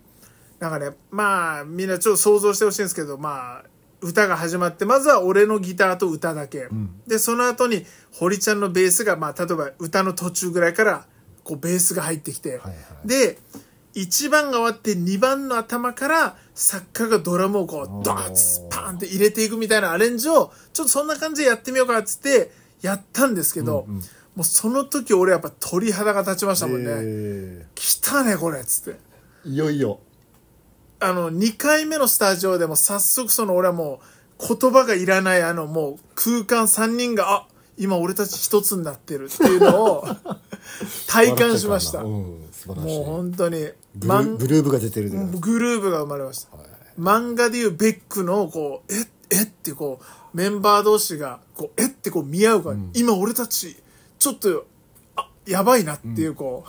[SPEAKER 1] なんかねまあみんなちょっと想像してほしいんですけどまあ歌が始まってまずは俺のギターと歌だけ、うん、でその後に堀ちゃんのベースが、まあ、例えば歌の途中ぐらいからこうベースが入ってきて、はいはい、で1番が終わって2番の頭から作家がドラムをこうドッツパーンって入れていくみたいなアレンジをちょっとそんな感じでやってみようかっつってやったんですけど、うんうん、もうその時俺やっぱ鳥肌が立ちましたもんね、来たねこれっつっていよいよあの2回目のスタジオでも早速その俺はもう言葉がいらないあのもう空間3人があ今俺たち一つになってるっていうのを
[SPEAKER 2] 体感しました、うん、もう
[SPEAKER 1] 本当にブルブグルーブが出てるグルーブが生まれました、漫画でいうベックのこうええってこうメンバー同士がこうえってこう見合うから、今俺たちちょっとあやばいなっていうこ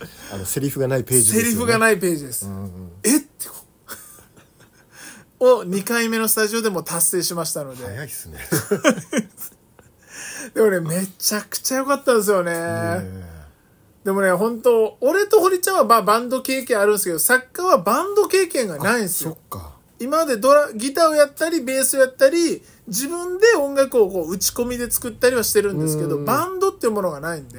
[SPEAKER 2] う、あのセリフがないページセリフがないページです、うんうん
[SPEAKER 1] えってこう を2回目のスタジオでも達成しましたので、早いっすね でもねめちゃくちゃ良かったんですよね、でもね、本当俺と堀ちゃんはまあバンド経験あるんですけど、作家はバンド経験がないんですよ。そっか。今までドラ、ギターをやったり、ベースをやったり、自分で音楽をこう打ち込みで作ったりはしてるんですけど、バンドっていうものがないんで。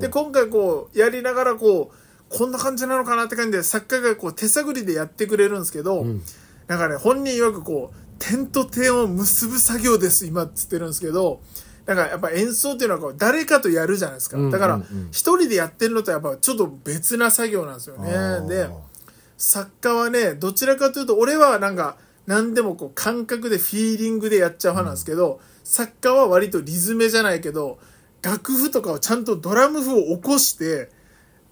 [SPEAKER 1] で、今回こう、やりながらこう、こんな感じなのかなって感じで、作家がこう手探りでやってくれるんですけど、うん、なんかね、本人曰くこう、点と点を結ぶ作業です、今つってるんですけど、だからやっぱ演奏っていうのはこう誰かとやるじゃないですか。だから一人でやってるのとやっぱちょっと別な作業なんですよね。で、作家はね、どちらかというと俺はなんか何でもこう感覚でフィーリングでやっちゃう派なんですけど、うん、作家は割とリズムじゃないけど、楽譜とかをちゃんとドラム譜を起こして、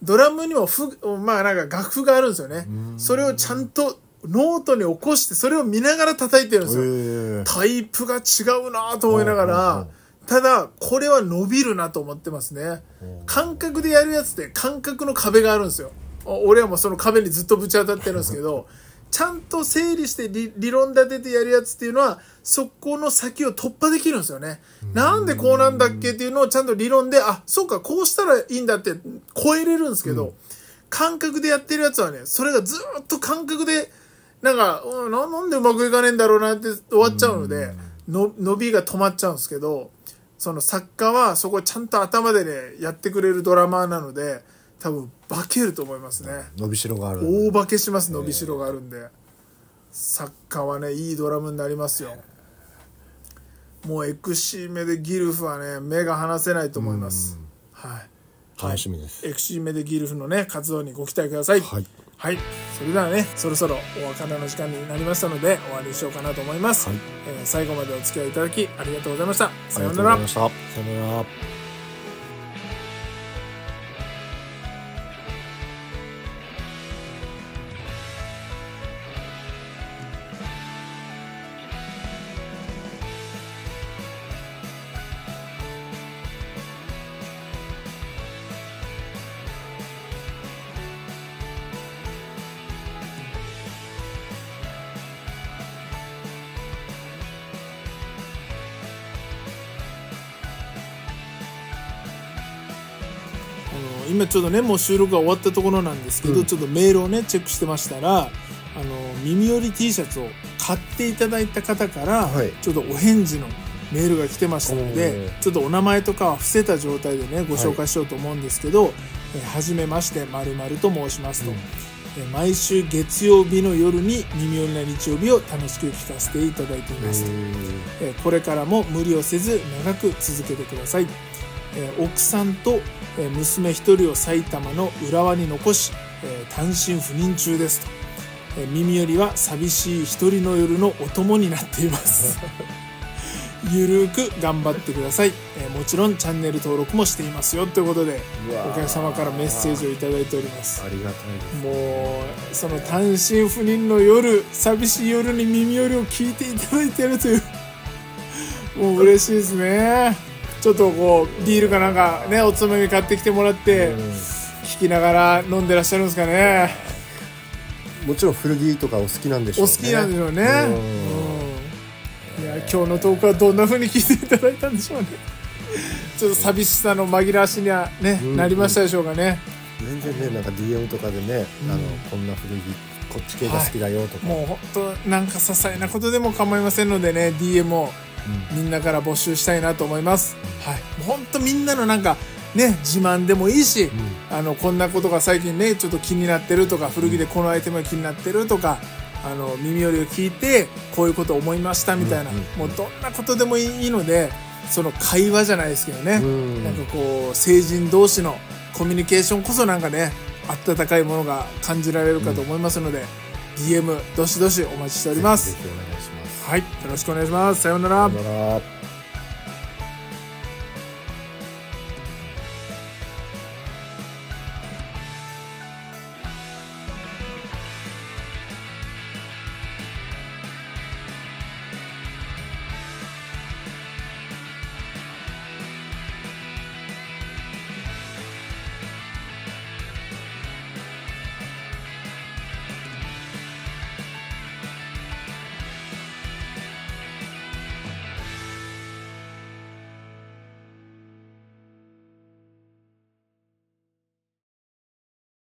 [SPEAKER 1] ドラムにもふまあなんか楽譜があるんですよね。それをちゃんとノートに起こして、それを見ながら叩いてるんですよ。タイプが違うなと思いながら、ただ、これは伸びるなと思ってますね。感覚でやるやつって感覚の壁があるんですよ。俺はもうその壁にずっとぶち当たってるんですけど、ちゃんと整理して理論立ててやるやつっていうのは、そこの先を突破できるんですよね。なんでこうなんだっけっていうのをちゃんと理論で、あ、そうか、こうしたらいいんだって超えれるんですけど、うん、感覚でやってるやつはね、それがずっと感覚で、なんか、うん、なんでうまくいかねえんだろうなって終わっちゃうので、の伸びが止まっちゃうんですけど、その作家はそこちゃんと頭でねやってくれるドラマーなので多分化けると思いますね、
[SPEAKER 2] 伸びしろがある
[SPEAKER 1] 大化けします伸びしろがあるんで、作家はねいいドラムになりますよもうエクシーメでギルフはね目が離せないと思います、はい楽しみですエクシーメでギルフのね活動にご期待ください、はいはい。それではね、そろそろお別れの時間になりましたので、終わりしようかなと思います。はい、えー、最後までお付き合いいただき、ありがとうございました。さようなら。
[SPEAKER 2] さようなら。
[SPEAKER 1] ちょっとねもう収録が終わったところなんですけど、うん、ちょっとメールをねチェックしてましたらあの耳より T シャツを買っていただいた方から、はい、ちょっとお返事のメールが来てましたのでちょっとお名前とかは伏せた状態でねご紹介しようと思うんですけど「はい、えはじめましてまると申しますと」うん、え毎週月曜日の夜に耳寄りな日曜日を楽しく聞かせていただいていますと、えこれからも無理をせず長く続けてください、えー、奥さんと娘1人を埼玉の浦和に残し単身赴任中ですと耳よりは寂しい一人の夜のお供になっています ゆるく頑張ってください、えもちろんチャンネル登録もしていますよということでお客様からメッセージを頂いておりますありがたいです、ね、もうその単身赴任の夜寂しい夜に耳よりを聞いていただいてるというもう嬉しいですねちょっとこうビールかなんかねおつまみ買ってきてもらって聞きながら飲んでらっしゃるんですかね
[SPEAKER 2] もちろん古着とかお好きなんでしょうねお好きなんで
[SPEAKER 1] しょうねいや今日のトークはどんなふうに聞いていただいたんでしょうね ちょっと寂しさの紛らわしにはね、うんうん、なりましたでしょうかね全然ねなんか DM とかでね、うん、あのこんな古着こっち系が好きだよとか、はい、もう本当なんか些細なことでも構いませんのでね DM をみんなから募集したいなと思います。はい。ほんとみんなのなんか、ね、自慢でもいいし、うん、あの、こんなことが最近ね、ちょっと気になってるとか、古着でこのアイテムが気になってるとか、あの、耳寄りを聞いて、こういうこと思いましたみたいな、もうどんなことでもいいので、その会話じゃないですけどね、うん、なんかこう、成人同士のコミュニケーションこそなんかね、温かいものが感じられるかと思いますので、うん、DM、どしどしお待ちしております。はいよろしくお願いしますさようなら